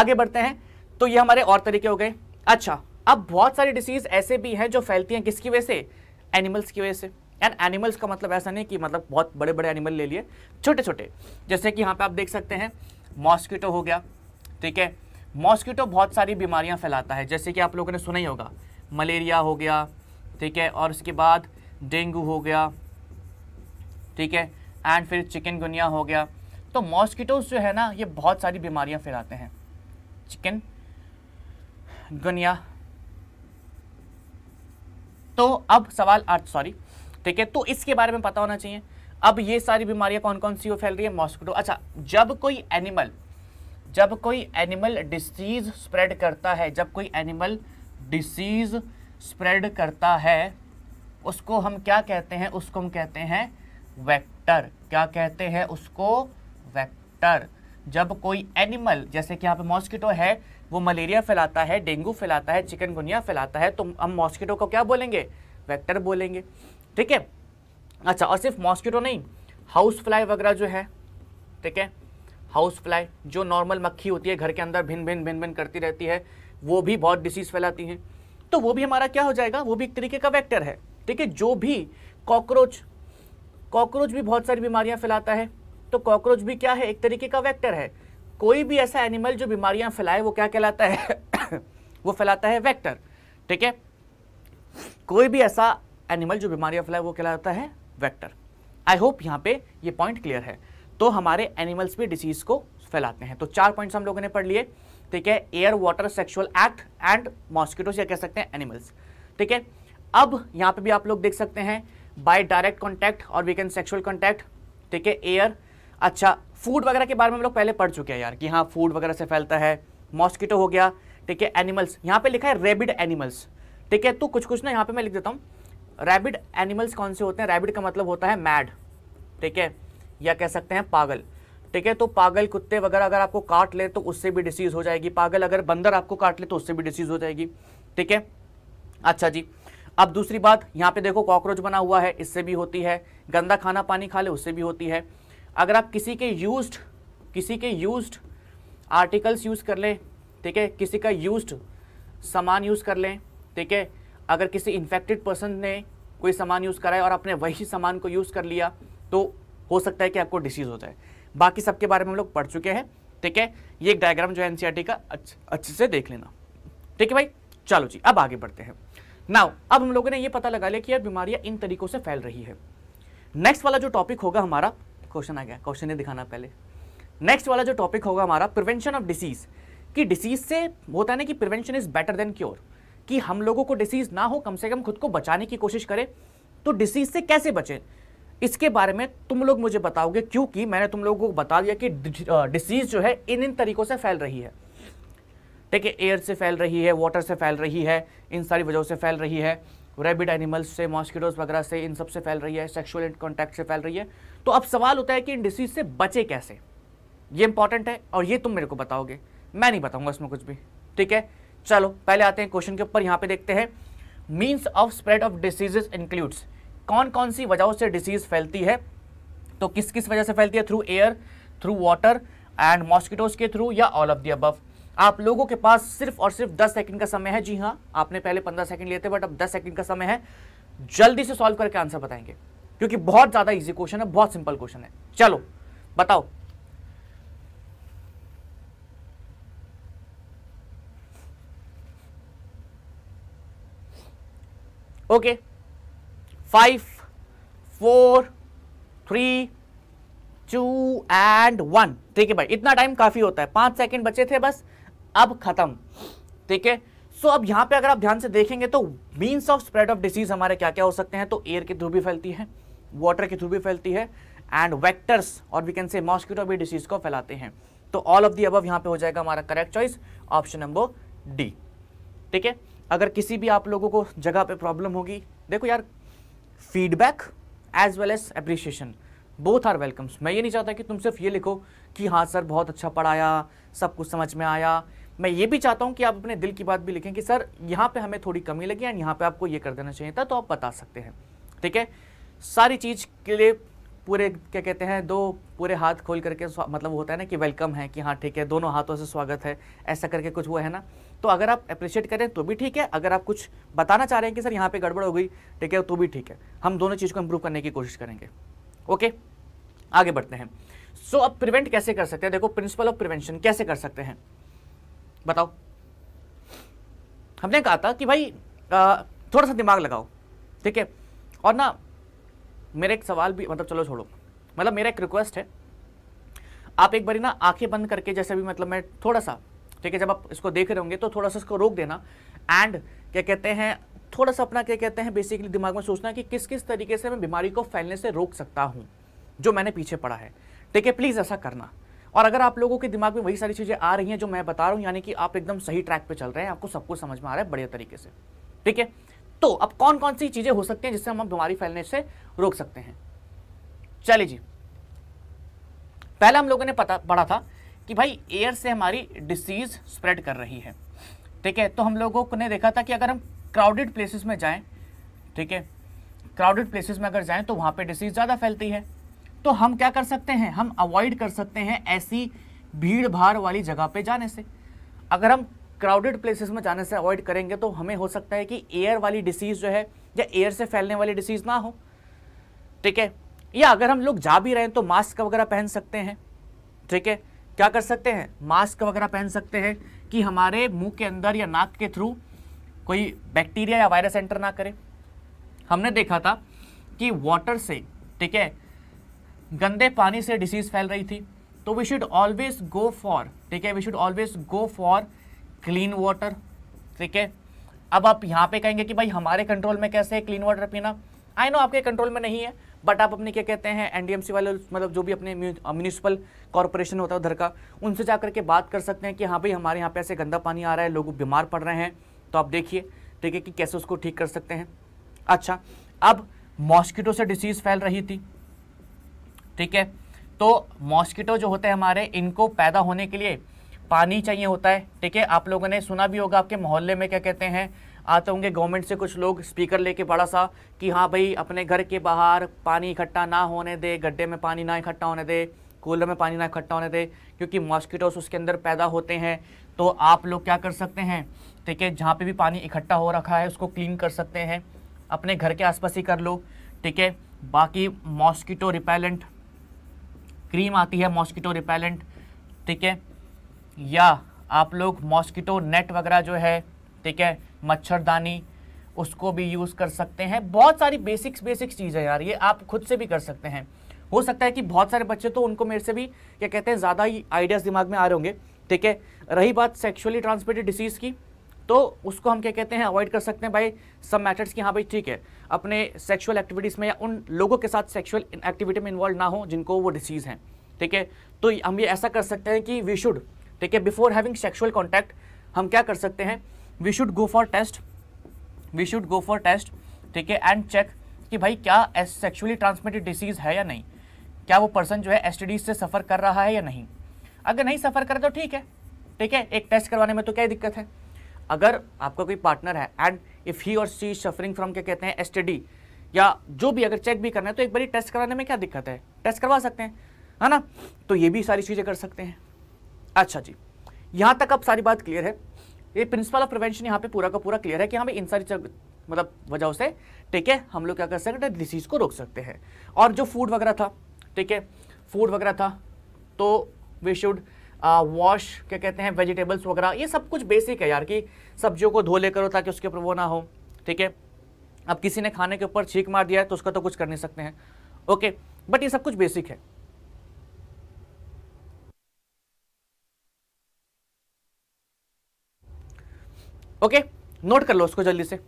आगे बढ़ते हैं तो ये हमारे और तरीके हो गए अच्छा अब बहुत सारी डिसीज़ ऐसे भी हैं जो फैलती हैं किसकी वजह से एनिमल्स की वजह से एंड एनिमल्स का मतलब ऐसा नहीं कि मतलब बहुत बड़े बड़े एनिमल ले लिए छोटे छोटे जैसे कि यहाँ पे आप देख सकते हैं मॉस्किटो हो गया ठीक है मॉस्किटो बहुत सारी बीमारियां फैलाता है जैसे कि आप लोगों ने सुना ही होगा मलेरिया हो गया ठीक है और उसके बाद डेंगू हो गया ठीक है एंड फिर चिकनगुनिया हो गया तो मॉस्किटोज जो है ना ये बहुत सारी बीमारियां फैलाते हैं चिकन गुनिया तो अब सवाल आठ सॉरी ठीक है तो इसके बारे में पता होना चाहिए अब ये सारी बीमारियां कौन कौन सी हो फैल रही है मॉस्किटो अच्छा जब कोई एनिमल जब कोई एनिमल डिसीज स्प्रेड करता है जब कोई एनिमल डिसीज स्प्रेड करता है उसको हम क्या कहते हैं उसको हम कहते हैं वेक्टर क्या कहते हैं उसको वेक्टर जब कोई एनिमल जैसे कि यहाँ पे मॉस्किटो है वो मलेरिया फैलाता है डेंगू फैलाता है चिकनगुनिया फैलाता है तो हम मॉस्किटो को क्या बोलेंगे वेक्टर बोलेंगे ठीक है अच्छा और सिर्फ मॉस्किटो नहीं हाउस फ्लाई वगैरह जो है ठीक है हाउस फ्लाई जो नॉर्मल मक्खी होती है घर के अंदर भिन भिन भिन भिन करती रहती है वो भी बहुत डिसीज़ फैलाती हैं तो वो भी हमारा क्या हो जाएगा वो भी एक तरीके का वैक्टर है ठीक है जो भी कॉकरोच कॉकरोच भी बहुत सारी बीमारियां फैलाता है तो कॉकरोच भी क्या है एक तरीके का वैक्टर है कोई भी ऐसा एनिमल जो बीमारियां फैलाए वो क्या कहलाता है वो फैलाता है वैक्टर ठीक है कोई भी ऐसा एनिमल जो बीमारियां फैलाए वो कहलाता है वैक्टर आई होप यहाँ पे ये पॉइंट क्लियर है तो हमारे एनिमल्स भी डिसीज़ को फैलाते हैं तो चार पॉइंट्स हम लोगों ने पढ़ लिए ठीक है air water sexual act and mosquitoes या कह सकते हैं एनिमल्स ठीक है अब यहाँ पे भी आप लोग देख सकते हैं बाय डायरेक्ट कॉन्टैक्ट और वी कैन सेक्सुअल कॉन्टैक्ट ठीक है एयर अच्छा फूड वगैरह के बारे में हम लोग पहले पढ़ चुके हैं यार कि हाँ फूड वगैरह से फैलता है मॉस्किटो हो गया ठीक है एनिमल्स यहाँ पे लिखा है रेबिड एनिमल्स ठीक है तो कुछ कुछ ना यहाँ पे मैं लिख देता हूँ रैबिड एनिमल्स कौन से होते हैं रैबिड का मतलब होता है मैड ठीक है या कह सकते हैं पागल ठीक है तो पागल कुत्ते वगैरह अगर आपको काट ले तो उससे भी डिसीज़ हो जाएगी पागल अगर बंदर आपको काट ले तो उससे भी डिसीज़ हो जाएगी ठीक है अच्छा जी अब दूसरी बात यहाँ पे देखो कॉकरोच बना हुआ है इससे भी होती है गंदा खाना पानी खा ले उससे भी होती है अगर आप किसी के यूज्ड किसी के यूज्ड आर्टिकल्स यूज़ कर लें ठीक है किसी का यूज्ड सामान यूज़ कर लें ठीक है अगर किसी इन्फेक्टेड पर्सन ने कोई सामान यूज़ कराए और आपने वही सामान को यूज़ कर लिया तो हो सकता है कि आपको डिसीज हो जाए बाकी सबके बारे में हम लोग पढ़ चुके हैं ठीक है ये एक डायग्राम जो है एनसीआर e का अच्छे से देख लेना ठीक है भाई चलो जी अब आगे बढ़ते हैं नाउ अब हम लोगों ने ये पता लगा लिया कि यह बीमारियां इन तरीकों से फैल रही है नेक्स्ट वाला जो टॉपिक होगा हमारा क्वेश्चन आ गया क्वेश्चन नहीं दिखाना पहले नेक्स्ट वाला जो टॉपिक होगा हमारा प्रिवेंशन ऑफ डिसीज कि डिसीज से होता है ना कि prevention is better than cure कि हम लोगों को डिसीज ना हो कम से कम खुद को बचाने की कोशिश करें तो डिसीज से कैसे बचें इसके बारे में तुम लोग मुझे बताओगे क्योंकि मैंने तुम लोगों को बता दिया कि डिसीज़ जो है इन इन तरीक़ों से फैल रही है ठीक है एयर से फैल रही है वाटर से फैल रही है इन सारी वजहों से फैल रही है रेबिड एनिमल्स से मॉस्किटोज वगैरह से इन सब से फैल रही है सेक्शुअल कॉन्टैक्ट से फैल रही है तो अब सवाल होता है कि इन डिसीज़ से बचे कैसे ये इंपॉर्टेंट है और ये तुम मेरे को बताओगे मैं नहीं बताऊंगा इसमें कुछ भी ठीक है चलो पहले आते हैं क्वेश्चन के ऊपर यहाँ पे देखते हैं means of spread of diseases includes कौन कौन सी वजहों से डिसीज़ फैलती है तो किस किस वजह से फैलती है through air through water and mosquitoes के थ्रू या ऑल ऑफ दी अबव आप लोगों के पास सिर्फ और सिर्फ 10 सेकंड का समय है जी हाँ आपने पहले 15 सेकंड लिए थे बट अब 10 सेकंड का समय है जल्दी से सॉल्व करके आंसर बताएंगे क्योंकि बहुत ज़्यादा इजी क्वेश्चन है बहुत सिंपल क्वेश्चन है चलो बताओ okay okay. Five four three two and one ठीक है भाई इतना टाइम काफ़ी होता है पांच सेकेंड बचे थे बस अब ख़त्म ठीक है सो अब यहां पे अगर आप ध्यान से देखेंगे तो means of spread of disease हमारे क्या क्या हो सकते हैं तो एयर के थ्रू भी फैलती है वाटर के थ्रू भी फैलती है एंड वेक्टर्स और वी कैन से मॉस्किटो भी डिसीज को फैलाते हैं तो ऑल ऑफ दी अब यहां पे हो जाएगा हमारा correct choice option number D ठीक है अगर किसी भी आप लोगों को जगह पे प्रॉब्लम होगी देखो यार feedback as well as appreciation both are welcomes मैं ये नहीं चाहता कि तुम सिर्फ ये लिखो कि हाँ सर बहुत अच्छा पढ़ाया सब कुछ समझ में आया मैं ये भी चाहता हूँ कि आप अपने दिल की बात भी लिखें कि सर यहाँ पे हमें थोड़ी कमी लगी एंड यहाँ पे आपको ये कर देना चाहिए था तो आप बता सकते हैं ठीक है सारी चीज़ के लिए पूरे क्या कहते हैं दो पूरे हाथ खोल करके मतलब होता है ना कि वेलकम है कि हाँ ठीक है दोनों हाथों से स्वागत है ऐसा करके कुछ वो है ना तो अगर आप अप्रिशिएट करें तो भी ठीक है अगर आप कुछ बताना चाह रहे हैं कि सर यहाँ पे गड़बड़ हो गई ठीक है तो भी ठीक है हम दोनों चीज़ को इम्प्रूव करने की कोशिश करेंगे ओके आगे बढ़ते हैं सो so, अब प्रिवेंट कैसे कर सकते हैं देखो प्रिंसिपल ऑफ प्रिवेंशन कैसे कर सकते हैं बताओ हमने कहा था कि भाई आ, थोड़ा सा दिमाग लगाओ ठीक है और ना मेरा एक सवाल भी मतलब चलो छोड़ो मतलब मेरा एक रिक्वेस्ट है आप एक बारी ना आंखें बंद करके जैसे भी मतलब मैं थोड़ा सा ठीक है जब आप इसको देख रहे होंगे तो थोड़ा सा इसको रोक देना एंड क्या कहते हैं थोड़ा सा अपना क्या कहते हैं बेसिकली दिमाग में सोचना कि किस किस तरीके से मैं बीमारी को फैलने से रोक सकता हूँ जो मैंने पीछे पढ़ा है ठीक है प्लीज़ ऐसा करना और अगर आप लोगों के दिमाग में वही सारी चीज़ें आ रही हैं जो मैं बता रहा हूँ यानी कि आप एकदम सही ट्रैक पे चल रहे हैं आपको सब कुछ समझ में आ रहा है बढ़िया तरीके से ठीक है तो अब कौन कौन सी चीज़ें हो सकती हैं जिससे हम बीमारी फैलने से रोक सकते हैं चलिए जी पहले हम लोगों ने पता पढ़ा था कि भाई एयर से हमारी डिसीज़ स्प्रेड कर रही है ठीक है तो हम लोगों ने देखा था कि अगर हम क्राउडेड प्लेसेस में जाएं ठीक है क्राउडेड प्लेसेस में अगर जाएं तो वहां पे डिसीज़ ज़्यादा फैलती है तो हम क्या कर सकते हैं हम अवॉइड कर सकते हैं ऐसी भीड़ भाड़ वाली जगह पे जाने से अगर हम क्राउडेड प्लेसेस में जाने से अवॉइड करेंगे तो हमें हो सकता है कि एयर वाली डिसीज़ जो है या एयर से फैलने वाली डिसीज़ ना हो ठीक है या अगर हम लोग जा भी रहे हैं तो मास्क वगैरह पहन सकते हैं ठीक है क्या कर सकते हैं मास्क वगैरह पहन सकते हैं कि हमारे मुंह के अंदर या नाक के थ्रू कोई बैक्टीरिया या वायरस एंटर ना करे हमने देखा था कि वाटर से ठीक है गंदे पानी से डिसीज़ फैल रही थी तो we should always go for ठीक है we should always go for clean water ठीक है अब आप यहाँ पे कहेंगे कि भाई हमारे कंट्रोल में कैसे है क्लीन वाटर पीना आई नो आपके कंट्रोल में नहीं है बट आप अपने क्या कहते हैं एनडीएमसी वाले मतलब जो भी अपने म्यूनिसिपल कॉरपोरेशन होता है उधर का उनसे जा करके बात कर सकते हैं कि हाँ भाई हमारे यहाँ पे ऐसे गंदा पानी आ रहा है लोग बीमार पड़ रहे हैं तो आप देखिए ठीक है कि कैसे उसको ठीक कर सकते हैं अच्छा अब मॉस्किटो से डिसीज़ फैल रही थी ठीक है तो मॉस्किटो जो होते हैं हमारे इनको पैदा होने के लिए पानी चाहिए होता है ठीक है आप लोगों ने सुना भी होगा आपके मोहल्ले में क्या कहते हैं आते होंगे गवर्नमेंट से कुछ लोग स्पीकर लेके बड़ा सा कि हाँ भाई अपने घर के बाहर पानी इकट्ठा ना होने दे गड्ढे में पानी ना इकट्ठा होने दे कूलर में पानी ना इकट्ठा होने दे क्योंकि मॉस्किटोस उसके अंदर पैदा होते हैं तो आप लोग क्या कर सकते हैं ठीक है जहाँ पर भी पानी इकट्ठा हो रखा है उसको क्लीन कर सकते हैं अपने घर के आसपास ही कर लो ठीक है बाकी मॉस्किटो रिपेलेंट क्रीम आती है मॉस्किटो रिपेलेंट ठीक है या आप लोग मॉस्किटो नेट वगैरह जो है ठीक है मच्छरदानी उसको भी यूज़ कर सकते हैं बहुत सारी बेसिक्स बेसिक्स चीज़ है यार ये आप खुद से भी कर सकते हैं हो सकता है कि बहुत सारे बच्चे तो उनको मेरे से भी क्या कहते हैं ज़्यादा ही आइडियाज़ दिमाग में आ रहे होंगे ठीक है रही बात सेक्शुअली ट्रांसमिटेड डिसीज़ की तो उसको हम क्या कहते हैं अवॉइड कर सकते हैं भाई सब मैटर्स की हाँ भाई ठीक है अपने सेक्शुअल एक्टिविटीज़ में या उन लोगों के साथ सेक्शुअल एक्टिविटी में इन्वॉल्व ना हो जिनको वो डिसीज़ हैं ठीक है तो हम ये ऐसा कर सकते हैं कि वी शुड ठीक है बिफोर हैविंग सेक्शुअल कॉन्टैक्ट हम क्या कर सकते हैं we should go for test we should go for test ठीक है एंड चेक कि भाई क्या सेक्सुअली ट्रांसमिटेड डिसीज़ है या नहीं क्या वो पर्सन जो है एस से सफ़र कर रहा है या नहीं अगर नहीं सफ़र करे तो ठीक है ठीक है एक टेस्ट करवाने में तो क्या दिक्कत है अगर आपका कोई पार्टनर है एंड इफ़ ही और सी सफरिंग फ्रॉम क्या कहते हैं एस या जो भी अगर चेक भी करना है तो एक बारी टेस्ट करवाने में क्या दिक्कत है टेस्ट करवा सकते हैं है ना तो ये भी सारी चीज़ें कर सकते हैं अच्छा जी यहाँ तक अब सारी बात क्लियर है ये प्रिंसिपल ऑफ प्रिवेंशन यहाँ पे पूरा का पूरा क्लियर है कि हमें हाँ इन सारी मतलब वजहों से ठीक है हम लोग क्या कर सकते हैं डिसीज़ को रोक सकते हैं और जो फूड वगैरह था ठीक है फूड वगैरह था तो वी शुड वॉश क्या कहते हैं वेजिटेबल्स वगैरह ये सब कुछ बेसिक है यार कि सब्जियों को धो ले करो ताकि उसके ऊपर वो ना हो ठीक है अब किसी ने खाने के ऊपर छींक मार दिया है तो उसका तो कुछ कर नहीं सकते हैं ओके बट ये सब कुछ बेसिक है ओके नोट कर लो उसको जल्दी से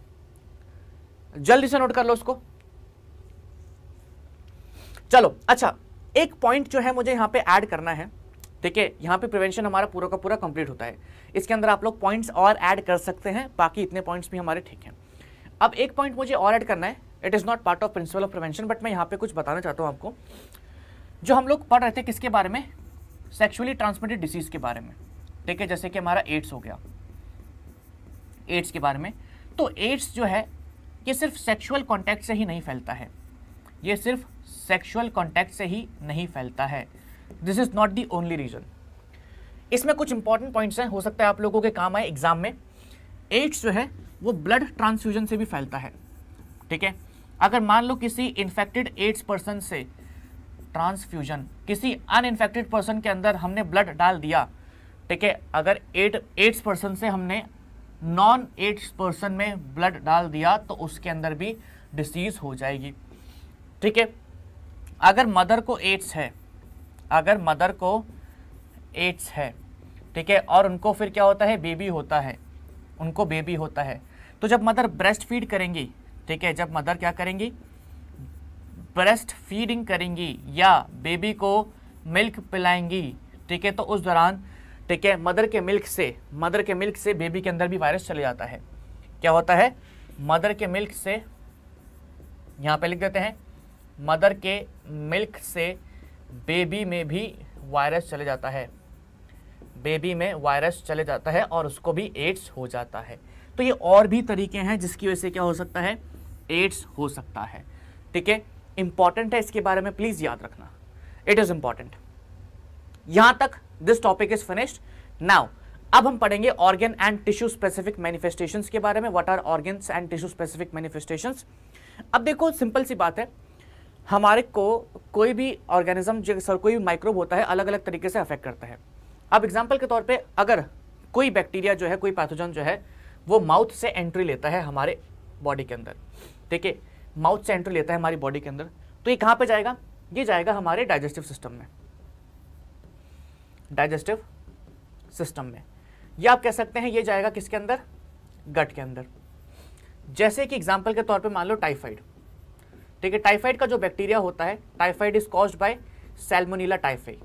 जल्दी से नोट कर लो उसको चलो अच्छा एक पॉइंट जो है मुझे यहाँ पे ऐड करना है ठीक है यहाँ पे प्रिवेंशन हमारा पूरा का पूरा कंप्लीट होता है इसके अंदर आप लोग पॉइंट्स और ऐड कर सकते हैं बाकी इतने पॉइंट्स भी हमारे ठीक हैं अब एक पॉइंट मुझे और ऐड करना है it is not part of principle of prevention but मैं यहाँ पे कुछ बताना चाहता हूँ आपको जो हम लोग पढ़ रहे थे किसके बारे में सेक्शुअली ट्रांसमिटेड डिसीज़ के बारे में ठीक है जैसे कि हमारा एड्स हो गया एड्स के बारे में तो एड्स जो है ये सिर्फ सेक्सुअल कॉन्टैक्ट से ही नहीं फैलता है ये सिर्फ सेक्सुअल कॉन्टैक्ट से ही नहीं फैलता है this is not the only reason इसमें कुछ इंपॉर्टेंट पॉइंट्स हैं हो सकता है आप लोगों के काम आए एग्ज़ाम में एड्स जो है वो ब्लड ट्रांसफ्यूजन से भी फैलता है ठीक है अगर मान लो किसी इन्फेक्टेड एड्स पर्सन से ट्रांसफ्यूजन किसी अनइन्फेक्टेड पर्सन के अंदर हमने ब्लड डाल दिया ठीक है अगर एड एड्स पर्सन से हमने नॉन एड्स पर्सन में ब्लड डाल दिया तो उसके अंदर भी डिसीज हो जाएगी ठीक है अगर मदर को एड्स है अगर मदर को एड्स है ठीक है और उनको फिर क्या होता है बेबी होता है उनको बेबी होता है तो जब मदर ब्रेस्ट फीड करेंगी ठीक है जब मदर क्या करेंगी ब्रेस्ट फीडिंग करेंगी या बेबी को मिल्क पिलाएंगी ठीक है तो उस दौरान ठीक है मदर के मिल्क से मदर के मिल्क से बेबी के अंदर भी वायरस चले जाता है क्या होता है मदर के मिल्क से यहाँ पे लिख देते हैं मदर के मिल्क से बेबी में भी वायरस चले जाता है बेबी में वायरस चले जाता है और उसको भी एड्स हो जाता है तो ये और भी तरीके हैं जिसकी वजह से क्या हो सकता है एड्स हो सकता है ठीक है इंपॉर्टेंट है इसके बारे में प्लीज़ याद रखना इट इज़ इम्पॉर्टेंट यहाँ तक this topic is finished now अब हम पढ़ेंगे organ and tissue specific manifestations के बारे में what are organs and tissue specific manifestations अब देखो सिंपल सी बात है हमारे को कोई भी ऑर्गेनिज्म सर कोई भी माइक्रोब होता है अलग अलग तरीके से अफेक्ट करता है अब एग्जाम्पल के तौर पर अगर कोई बैक्टीरिया जो है कोई पैथोजन जो है वो माउथ से एंट्री लेता है हमारे बॉडी के अंदर ठीक है माउथ से एंट्री लेता है हमारी बॉडी के अंदर तो ये कहाँ पर जाएगा ये जाएगा हमारे डाइजेस्टिव सिस्टम में डाइजेस्टिव सिस्टम में यह आप कह सकते हैं ये जाएगा किसके अंदर गट के अंदर जैसे कि एग्जाम्पल के तौर पर मान लो टाइफाइड ठीक है टाइफाइड का जो बैक्टीरिया होता है typhoid is cause by salmonella typhi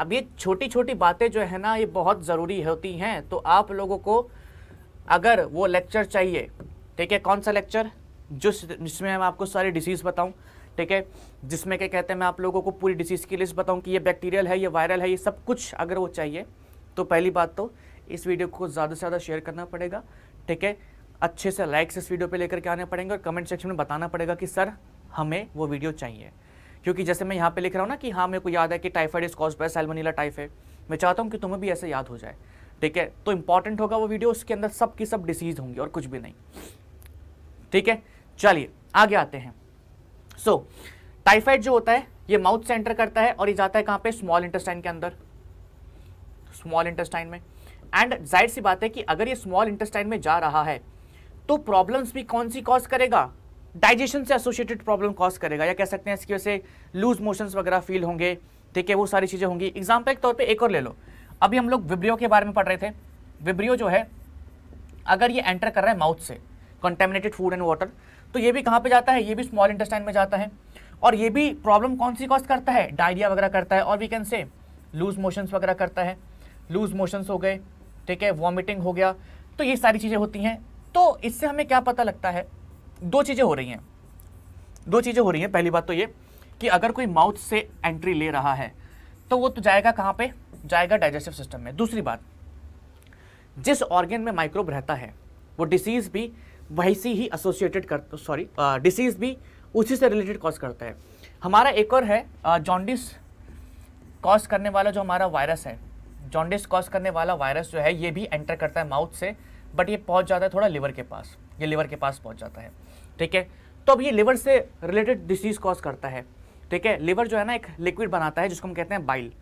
अब ये छोटी छोटी बातें जो है ना ये बहुत ज़रूरी होती हैं तो आप लोगों को अगर वो लेक्चर चाहिए ठीक है कौन सा लेक्चर जिस जिसमें मैं आपको सारी डिसीज़ बताऊं ठीक है जिसमें क्या कहते हैं मैं आप लोगों को पूरी डिसीज़ की लिस्ट बताऊँ कि ये बैक्टीरियल है ये वायरल है ये सब कुछ अगर वो चाहिए तो पहली बात तो इस वीडियो को ज़्यादा से ज़्यादा शेयर करना पड़ेगा ठीक है अच्छे से लाइक्स इस वीडियो पे लेकर के आने पड़ेंगे और कमेंट सेक्शन में बताना पड़ेगा कि सर हमें वो वीडियो चाहिए क्योंकि जैसे मैं यहाँ पर लिख रहा हूँ ना कि हाँ मेरे को याद है कि typhoid is cause by salmonella typhi है मैं चाहता हूँ कि तुम्हें भी ऐसे याद हो जाए ठीक है तो इंपॉर्टेंट होगा वो वीडियो उसके अंदर सब की सब डिसीज़ होंगी और कुछ भी नहीं ठीक है चलिए आगे आते हैं सो so, टाइफाइड जो होता है ये माउथ से एंटर करता है और ये जाता है कहाँ पे स्मॉल इंटेस्टाइन के अंदर स्मॉल इंटेस्टाइन में एंड जाहिर सी बात है कि अगर ये स्मॉल इंटेस्टाइन में जा रहा है तो प्रॉब्लम्स भी कौन सी कॉज करेगा डाइजेशन से एसोसिएटेड प्रॉब्लम कॉज करेगा या कह सकते हैं इसकी वजह से लूज मोशंस वगैरह फील होंगे ठीक है वो सारी चीज़ें होंगी एग्जाम्पल के तौर पर एक और ले लो अभी हम लोग विब्रियो के बारे में पढ़ रहे थे विब्रियो जो है अगर ये एंटर कर रहा है माउथ से कंटेमिनेटेड फूड एंड वाटर तो ये भी कहाँ पे जाता है ये भी स्मॉल इंटेस्टाइन में जाता है और ये भी प्रॉब्लम कौन सी कॉज करता है डायरिया वगैरह करता है और we can say loose motions वगैरह करता है लूज मोशंस हो गए ठीक है वॉमिटिंग हो गया तो ये सारी चीज़ें होती हैं तो इससे हमें क्या पता लगता है दो चीज़ें हो रही हैं दो चीज़ें हो रही हैं पहली बात तो ये कि अगर कोई माउथ से एंट्री ले रहा है तो वो तो जाएगा कहाँ पे जाएगा डाइजेस्टिव सिस्टम में दूसरी बात जिस ऑर्गेन में माइक्रोब रहता है वो डिसीज़ भी वैसी ही एसोसिएटेड कर सॉरी डिसीज़ भी उसी से रिलेटेड कॉज करता है हमारा एक और है जॉन्डिस कॉज करने वाला जो हमारा वायरस है जॉन्डिस कॉज करने वाला वायरस जो है ये भी एंटर करता है माउथ से बट ये पहुंच जाता है थोड़ा लिवर के पास ये लिवर के पास पहुंच जाता है ठीक है तो अब ये लिवर से रिलेटेड डिसीज़ कॉज करता है ठीक है लिवर जो है ना एक लिक्विड बनाता है जिसको हम कहते हैं बाइल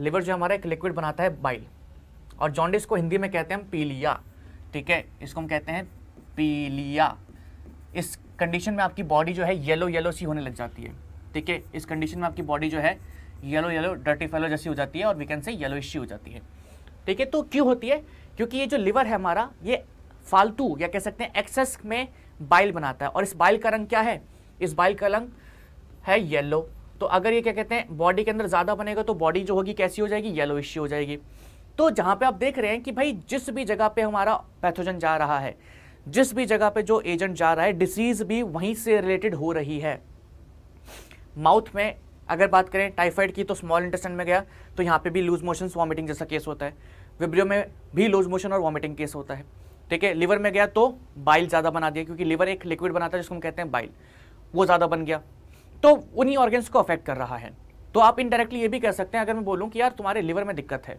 लिवर जो हमारा एक लिक्विड बनाता है बाइल और जॉन्डिस को हिंदी में कहते हैं हम पीलिया ठीक है इसको हम कहते हैं पीलिया इस कंडीशन में आपकी बॉडी जो है येलो येलो सी होने लग जाती है ठीक है इस कंडीशन में आपकी बॉडी जो है येलो येलो डर्टी फेलो जैसी हो जाती है और we can say yellow issue हो जाती है ठीक है तो क्यों होती है क्योंकि ये जो लिवर है हमारा ये फालतू या कह सकते हैं एक्सेस में बाइल बनाता है और इस बाइल का रंग क्या है इस बाइल का रंग है येलो तो अगर ये क्या कहते हैं बॉडी के अंदर ज़्यादा बनेगा तो बॉडी जो होगी कैसी हो जाएगी येलो इश्यू हो जाएगी तो जहाँ पे आप देख रहे हैं कि भाई जिस भी जगह पे हमारा पैथोजन जा रहा है जिस भी जगह पे जो एजेंट जा रहा है डिसीज़ भी वहीं से रिलेटेड हो रही है माउथ में अगर बात करें टाइफाइड की तो स्मॉल इंटेस्टाइन में गया तो यहाँ पे भी लूज मोशन वॉमिटिंग जैसा केस होता है विब्रियो में भी लूज मोशन और वॉमिटिंग केस होता है ठीक है लिवर में गया तो बाइल ज़्यादा बना दिया क्योंकि लिवर एक लिक्विड बनाता है जिसको हम कहते हैं बाइल वो ज़्यादा बन गया तो उन्हीं ऑर्गेन्स को अफेक्ट कर रहा है तो आप इनडायरेक्टली ये भी कह सकते हैं अगर मैं बोलूँ कि यार तुम्हारे लिवर में दिक्कत है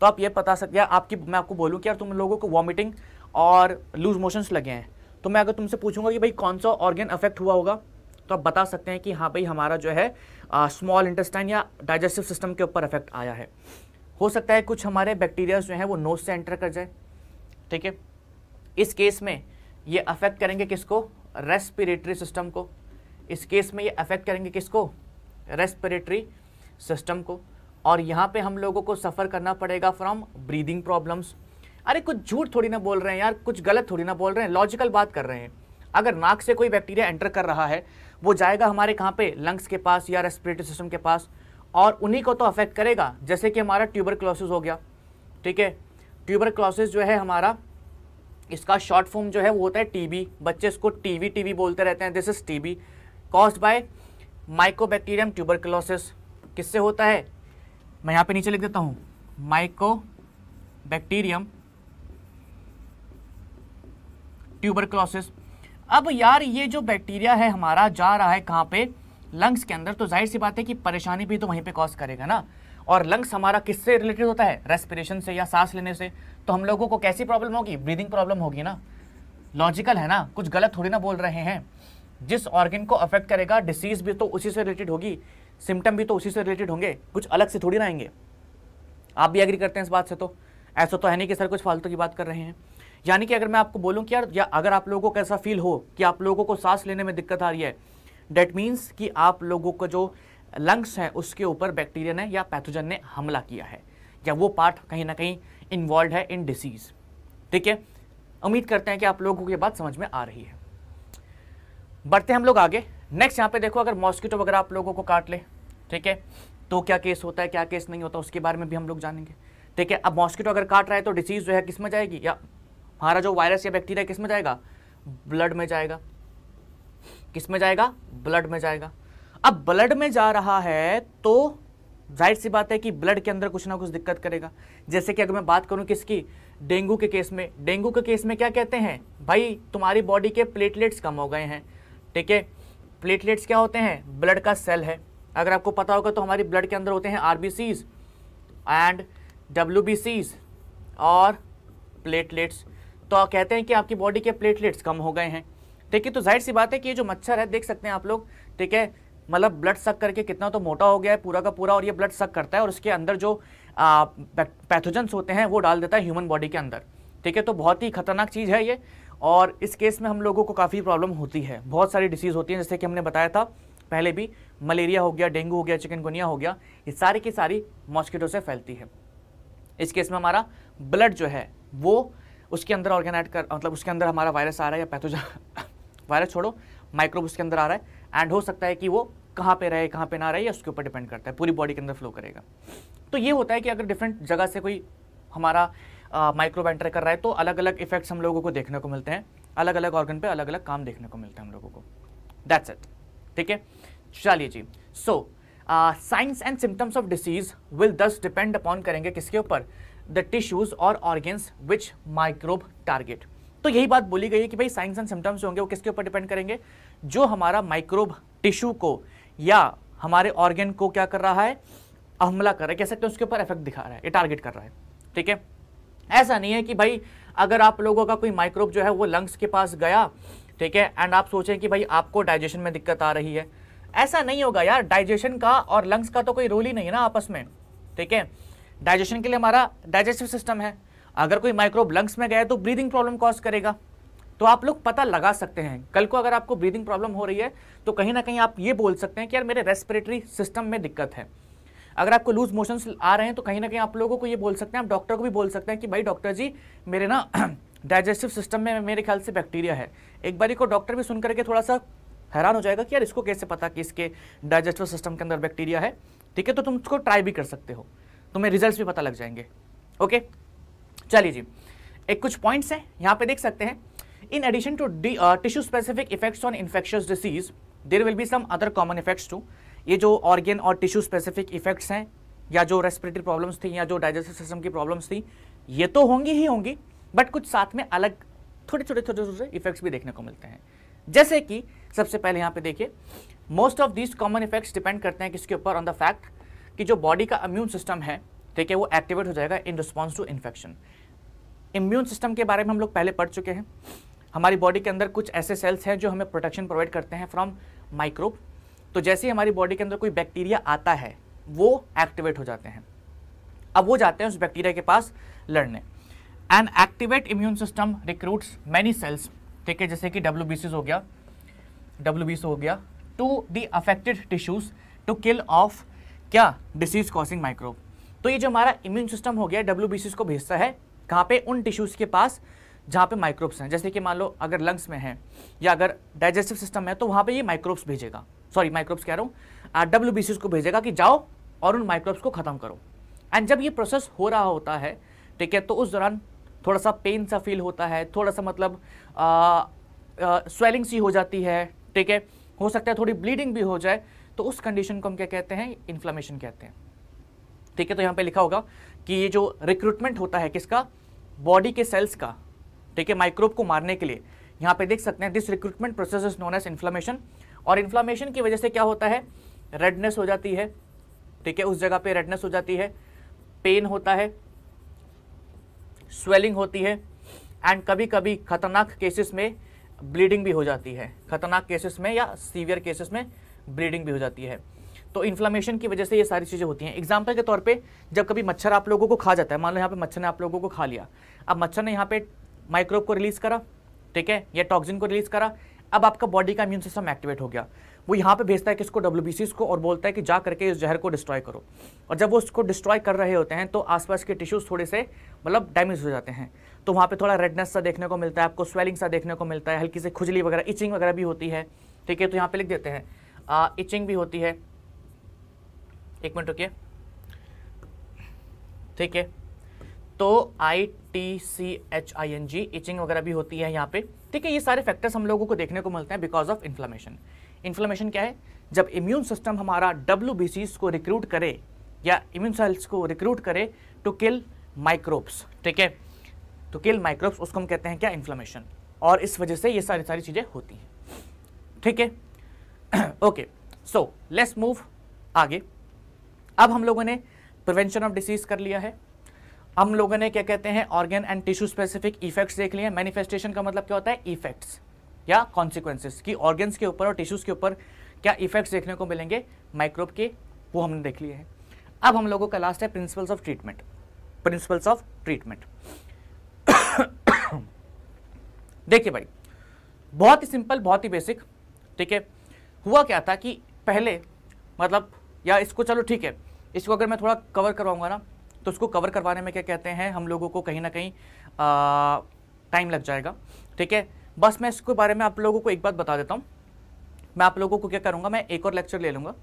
तो आप ये बता सकते हैं आपकी मैं आपको बोलूँ कि यार तुम लोगों को वॉमिटिंग और लूज मोशंस लगे हैं तो मैं अगर तुमसे पूछूंगा कि भाई कौन सा ऑर्गेन अफेक्ट हुआ होगा तो आप बता सकते हैं कि हाँ भाई हमारा जो है स्मॉल इंटेस्टाइन या डाइजेस्टिव सिस्टम के ऊपर अफेक्ट आया है हो सकता है कुछ हमारे बैक्टीरियाज जो हैं वो नोज से एंटर कर जाए ठीक है इस केस में ये अफेक्ट करेंगे किसको रेस्पिरेटरी सिस्टम को इस केस में ये अफेक्ट करेंगे किसको रेस्पिरेटरी सिस्टम को और यहाँ पे हम लोगों को सफ़र करना पड़ेगा फ्रॉम ब्रीदिंग प्रॉब्लम्स अरे कुछ झूठ थोड़ी ना बोल रहे हैं यार कुछ गलत थोड़ी ना बोल रहे हैं लॉजिकल बात कर रहे हैं अगर नाक से कोई बैक्टीरिया एंटर कर रहा है वो जाएगा हमारे कहाँ पे लंग्स के पास या रेस्पिरेटरी सिस्टम के पास और उन्हीं को तो अफेक्ट करेगा जैसे कि हमारा ट्यूबर क्लोसिस हो गया ठीक है ट्यूबर क्लोसिस जो है हमारा इसका शॉर्ट फॉर्म जो है वो होता है टी बच्चे इसको टी वी बोलते रहते हैं this is be cause by mycobacterium tuberculosis किससे होता है मैं यहाँ पर नीचे लिख देता हूँ माइको बैक्टीरियम ट्यूबरक्लोसिस अब यार ये जो बैक्टीरिया है हमारा जा रहा है कहाँ पे लंग्स के अंदर तो जाहिर सी बात है कि परेशानी भी तो वहीं पे कॉज करेगा ना और लंग्स हमारा किससे रिलेटेड होता है रेस्पिरेशन से या सांस लेने से तो हम लोगों को कैसी प्रॉब्लम होगी ब्रीदिंग प्रॉब्लम होगी ना लॉजिकल है ना कुछ गलत थोड़ी ना बोल रहे हैं जिस ऑर्गेन को अफेक्ट करेगा डिसीज भी तो उसी से रिलेटेड होगी सिम्टम भी तो उसी से रिलेटेड होंगे कुछ अलग से थोड़ी ना आएंगे आप भी एग्री करते हैं इस बात से तो ऐसा तो है नहीं कि सर कुछ फालतू की बात कर रहे हैं यानी कि अगर मैं आपको बोलूँ कि यार या अगर आप लोगों को ऐसा फील हो कि आप लोगों को सांस लेने में दिक्कत आ रही है डेट मीन्स कि आप लोगों का जो लंग्स हैं उसके ऊपर बैक्टीरिया ने या पैथोजन ने हमला किया है या वो पार्ट कहीं ना कहीं इन्वॉल्व है इन डिसीज़ ठीक है उम्मीद करते हैं कि आप लोगों को ये बात समझ में आ रही है बढ़ते हम लोग आगे नेक्स्ट यहाँ पे देखो अगर मॉस्किटो वगैरह आप लोगों को काट ले ठीक है तो क्या केस होता है क्या केस नहीं होता उसके बारे में भी हम लोग जानेंगे ठीक है अब मॉस्किटो अगर काट रहा है तो डिसीज़ जो है किस में जाएगी या हमारा जो वायरस या बैक्टीरिया किस में जाएगा ब्लड में जाएगा किस में जाएगा ब्लड में जाएगा अब ब्लड में जा रहा है तो जाहिर सी बात है कि ब्लड के अंदर कुछ ना कुछ दिक्कत करेगा जैसे कि अगर मैं बात करूं किसकी डेंगू के केस में डेंगू के केस में क्या कहते हैं भाई तुम्हारी बॉडी के प्लेटलेट्स कम हो गए हैं ठीक है प्लेटलेट्स क्या होते हैं ब्लड का सेल है अगर आपको पता होगा तो हमारी ब्लड के अंदर होते हैं आर एंड डब्ल्यू और प्लेटलेट्स तो कहते हैं कि आपकी बॉडी के प्लेटलेट्स कम हो गए हैं ठीक है तो जाहिर सी बात है कि ये जो मच्छर है देख सकते हैं आप लोग ठीक है मतलब ब्लड सक करके कितना तो मोटा हो गया है पूरा का पूरा और ये ब्लड सक करता है और उसके अंदर जो पैथोजन्स होते हैं वो डाल देता है ह्यूमन बॉडी के अंदर ठीक है तो बहुत ही खतरनाक चीज़ है ये और इस केस में हम लोगों को काफ़ी प्रॉब्लम होती है बहुत सारी डिसीज़ होती हैं जैसे कि हमने बताया था पहले भी मलेरिया हो गया डेंगू हो गया चिकनगुनिया हो गया ये सारी की सारी मॉस्किटो से फैलती है इस केस में हमारा ब्लड जो है वो उसके अंदर ऑर्गेनाइट कर मतलब उसके अंदर हमारा वायरस आ रहा है या पैथोजन वायरस छोड़ो माइक्रोब उसके अंदर आ रहा है एंड हो सकता है कि वो कहाँ पे रहे कहाँ पे ना रहे या उसके ऊपर डिपेंड करता है पूरी बॉडी के अंदर फ्लो करेगा तो ये होता है कि अगर डिफरेंट जगह से कोई हमारा माइक्रोब एंटर कर रहा है तो अलग अलग इफेक्ट्स हम लोगों को देखने को मिलते हैं अलग अलग ऑर्गन पर अलग अलग काम देखने को मिलते हैं हम लोगों को दैट्स इट ठीक है चलिए जी so signs and symptoms of disease will thus depend upon करेंगे किसके ऊपर द टिश्यूज और ऑर्गेन्स विच माइक्रोब टारगेट तो यही बात बोली गई है कि भाई साइंस एंड सिम्टम्स होंगे वो किसके ऊपर डिपेंड करेंगे जो हमारा माइक्रोब टिश्यू को या हमारे ऑर्गेन को क्या कर रहा है हमला कर रहा है कह सकते हैं उसके ऊपर इफेक्ट दिखा रहा है ये टारगेट कर रहा है ठीक है ऐसा नहीं है कि भाई अगर आप लोगों का कोई माइक्रोब जो है वो लंग्स के पास गया ठीक है एंड आप सोचें कि भाई आपको डाइजेशन में दिक्कत आ रही है ऐसा नहीं होगा यार डाइजेशन का और लंग्स का तो कोई रोल ही नहीं है ना आपस में ठीक है डाइजेशन के लिए हमारा डाइजेस्टिव सिस्टम है अगर कोई माइक्रोब लंग्स में गया तो ब्रीदिंग प्रॉब्लम कॉज करेगा तो आप लोग पता लगा सकते हैं कल को अगर आपको ब्रीदिंग प्रॉब्लम हो रही है तो कहीं ना कहीं आप ये बोल सकते हैं कि यार मेरे रेस्पिरेटरी सिस्टम में दिक्कत है अगर आपको लूज मोशंस आ रहे हैं तो कहीं ना कहीं आप लोगों को ये बोल सकते हैं आप डॉक्टर को भी बोल सकते हैं कि भाई डॉक्टर जी मेरे ना डाइजेस्टिव सिस्टम में मेरे ख्याल से बैक्टीरिया है एक बार को डॉक्टर भी सुन करके थोड़ा सा हैरान हो जाएगा कि यार इसको कैसे पता कि इसके डाइजेस्टिव सिस्टम के अंदर बैक्टीरिया है ठीक है तो तुम उसको ट्राई भी कर सकते हो तुम्हें रिजल्ट भी पता लग जाएंगे ओके चलिए जी एक कुछ पॉइंट्स हैं यहाँ पे देख सकते हैं in addition to tissue specific effects on infectious disease there will be some other common effects to ये जो ऑर्गेन और टिश्यू स्पेसिफिक इफेक्ट्स हैं या जो रेस्पिरेटरी प्रॉब्लम्स थी या जो डाइजेस्टिव सिस्टम की प्रॉब्लम्स थी ये तो होंगी ही होंगी बट कुछ साथ में अलग थोड़े छोटे छोटे छोटे इफेक्ट्स भी देखने को मिलते हैं जैसे कि सबसे पहले यहाँ पे देखिए most of these common effects depend करते हैं किसके ऊपर ऑन द फैक्ट कि जो बॉडी का इम्यून सिस्टम है ठीक है वो एक्टिवेट हो जाएगा in response to infection immune system के बारे में हम लोग पहले पढ़ चुके हैं हमारी बॉडी के अंदर कुछ ऐसे सेल्स हैं जो हमें प्रोटेक्शन प्रोवाइड करते हैं फ्रॉम माइक्रोब तो जैसे ही हमारी बॉडी के अंदर कोई बैक्टीरिया आता है वो एक्टिवेट हो जाते हैं अब वो जाते हैं उस बैक्टीरिया के पास लड़ने and activate immune system recruits many cells ठीक है जैसे कि डब्ल्यू हो गया डब्ल्यू हो गया to the affected tissues to kill off क्या डिसीज कॉसिंग माइक्रोब तो ये जो हमारा इम्यून सिस्टम हो गया डब्ल्यू को भेजता है कहाँ पे उन टिश्यूज़ के पास जहाँ पे माइक्रोब्स हैं जैसे कि मान लो अगर लंग्स में है या अगर डाइजेस्टिव सिस्टम है तो वहाँ पे ये माइक्रोब्स भेजेगा सॉरी माइक्रोब्स कह रहा हूँ डब्ल्यू को भेजेगा कि जाओ और उन माइक्रोब्स को ख़त्म करो एंड जब ये प्रोसेस हो रहा होता है ठीक है तो उस दौरान थोड़ा सा पेन सा फील होता है थोड़ा सा मतलब स्वेलिंग सी हो जाती है ठीक है हो सकता है थोड़ी ब्लीडिंग भी हो जाए तो उस कंडीशन को हम क्या कहते हैं इन्फ्लामेशन कहते हैं ठीक है तो यहाँ पे लिखा होगा कि ये जो रिक्रूटमेंट होता है किसका बॉडी के सेल्स का ठीक है माइक्रोब को मारने के लिए यहाँ पे देख सकते हैं this recruitment process is known as inflammation और इन्फ्लामेशन की वजह से क्या होता है रेडनेस हो जाती है ठीक है उस जगह पे रेडनेस हो जाती है पेन होता है स्वेलिंग होती है एंड कभी कभी खतरनाक केसेस में ब्लीडिंग भी हो जाती है खतरनाक केसेस में या सीवियर केसेस में ब्रीडिंग भी हो जाती है तो इन्फ्लामेशन की वजह से ये सारी चीज़ें होती हैं एग्जाम्पल के तौर पर जब कभी मच्छर आप लोगों को खा जाता है मान लो यहाँ पे मच्छर ने आप लोगों को खा लिया अब मच्छर ने यहाँ पे माइक्रोब को रिलीज़ करा ठीक है या टॉक्सिन को रिलीज़ करा अब आपका बॉडी का इम्यून सिस्टम एक्टिवेट हो गया वो यहाँ पे भेजता है किसको डब्ल्यू को और बोलता है कि जा करके इस जहर को डिस्ट्रॉय करो और जब वो उसको डिस्ट्रॉय कर रहे होते हैं तो आसपास के टिश्यूज़ थोड़े से मतलब डैमेज हो जाते हैं तो वहाँ पे थोड़ा रेडनेस सा देखने को मिलता है आपको स्वेलिंग सा देखने को मिलता है हल्की से खुजली वगैरह इचिंग वगैरह भी होती है ठीक है तो यहाँ पे लिख देते हैं इचिंग भी होती है एक मिनट रुकिए ठीक है तो I T C H I N G itching वगैरह भी होती है यहाँ पे ठीक है ये सारे फैक्टर्स हम लोगों को देखने को मिलते हैं बिकॉज ऑफ इन्फ्लामेशन इन्फ्लामेशन क्या है जब इम्यून सिस्टम हमारा डब्ल्यू बी को रिक्रूट करे या इम्यून सेल्स को रिक्रूट करे टू किल माइक्रोब्स ठीक है टू किल माइक्रोब्स उसको हम कहते हैं क्या इन्फ्लामेशन और इस वजह से ये सारी सारी चीज़ें होती हैं ठीक है ओके सो लेट्स मूव आगे अब हम लोगों ने प्रिवेंशन ऑफ डिसीज कर लिया है हम लोगों ने क्या कहते हैं organ and tissue specific effects देख लिए मैनिफेस्टेशन का मतलब क्या होता है इफेक्ट्स या कॉन्सिक्वेंसिस कि ऑर्गेन्स के ऊपर और टिश्यूज़ के ऊपर क्या इफेक्ट्स देखने को मिलेंगे माइक्रोब के वो हमने देख लिए हैं अब हम लोगों का लास्ट है principles of treatment principles of treatment देखिए भाई बहुत ही सिंपल बहुत ही बेसिक ठीक है हुआ क्या था कि पहले मतलब या इसको चलो ठीक है इसको अगर मैं थोड़ा कवर करवाऊँगा ना तो उसको कवर करवाने में क्या कहते हैं हम लोगों को कहीं ना कहीं टाइम लग जाएगा ठीक है बस मैं इसके बारे में आप लोगों को एक बात बता देता हूँ मैं आप लोगों को क्या करूँगा मैं एक और लेक्चर ले लूँगा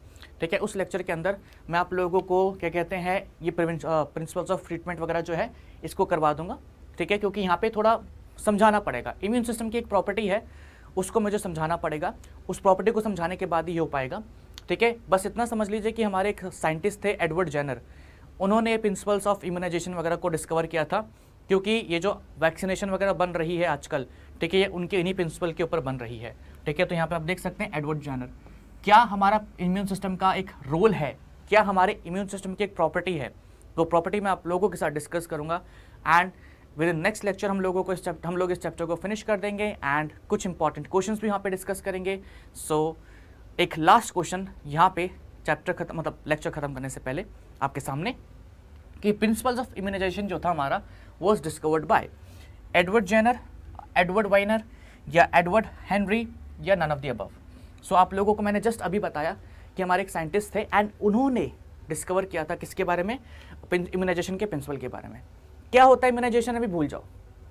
ठीक है उस लेक्चर के अंदर मैं आप लोगों को क्या कहते हैं ये प्रिंसिपल्स ऑफ ट्रीटमेंट वगैरह जो है इसको करवा दूँगा ठीक है क्योंकि यहाँ पर थोड़ा समझाना पड़ेगा इम्यून सिस्टम की एक प्रॉपर्टी है उसको मुझे समझाना पड़ेगा उस प्रॉपर्टी को समझाने के बाद ही ये हो पाएगा ठीक है बस इतना समझ लीजिए कि हमारे एक साइंटिस्ट थे एडवर्ड जैनर उन्होंने प्रिंसिपल्स ऑफ इम्यूनाइजेशन वगैरह को डिस्कवर किया था क्योंकि ये जो वैक्सीनेशन वगैरह बन रही है आजकल ठीक है ये उनके इन्हीं प्रिंसिपल के ऊपर बन रही है ठीक है तो यहाँ पर आप देख सकते हैं एडवर्ड जैनर क्या हमारा इम्यून सिस्टम का एक रोल है क्या हमारे इम्यून सिस्टम की एक प्रॉपर्टी है वो प्रॉपर्टी मैं आप लोगों के साथ डिस्कस करूँगा and within next lecture हम लोगों को इस चैप्टर हम लोग इस चैप्टर को फिनिश कर देंगे एंड कुछ इंपॉर्टेंट क्वेश्चन भी यहाँ पे डिस्कस करेंगे सो so, एक लास्ट क्वेश्चन यहाँ पे चैप्टर खत्म मतलब लेक्चर खत्म करने से पहले आपके सामने कि प्रिंसिपल्स ऑफ इम्यूनाइजेशन जो था हमारा was discovered by Edward Jenner Edward Weiner या एडवर्ड हैंनरी या none of the above so आप लोगों को मैंने जस्ट अभी बताया कि हमारे एक साइंटिस्ट थे एंड उन्होंने डिस्कवर किया था किसके बारे में इम्यूनाइजेशन के प्रिंसिपल के बारे में क्या होता है इम्यूनाइजेशन अभी भूल जाओ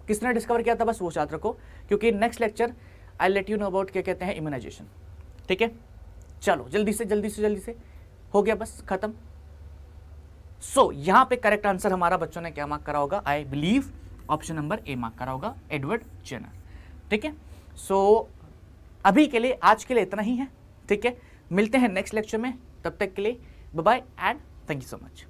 किसने डिस्कवर किया था बस वो याद रखो क्योंकि next lecture I let you know about क्या कहते हैं इम्यूनाइजेशन ठीक है चलो जल्दी से जल्दी से जल्दी से हो गया बस खत्म सो so, यहाँ पे करेक्ट आंसर हमारा बच्चों ने क्या मार्क करा होगा I believe option number A mark करा होगा एडवर्ड जेनर ठीक है सो so, अभी के लिए आज के लिए इतना ही है ठीक है मिलते हैं नेक्स्ट लेक्चर में तब तक के लिए bye and thank you so much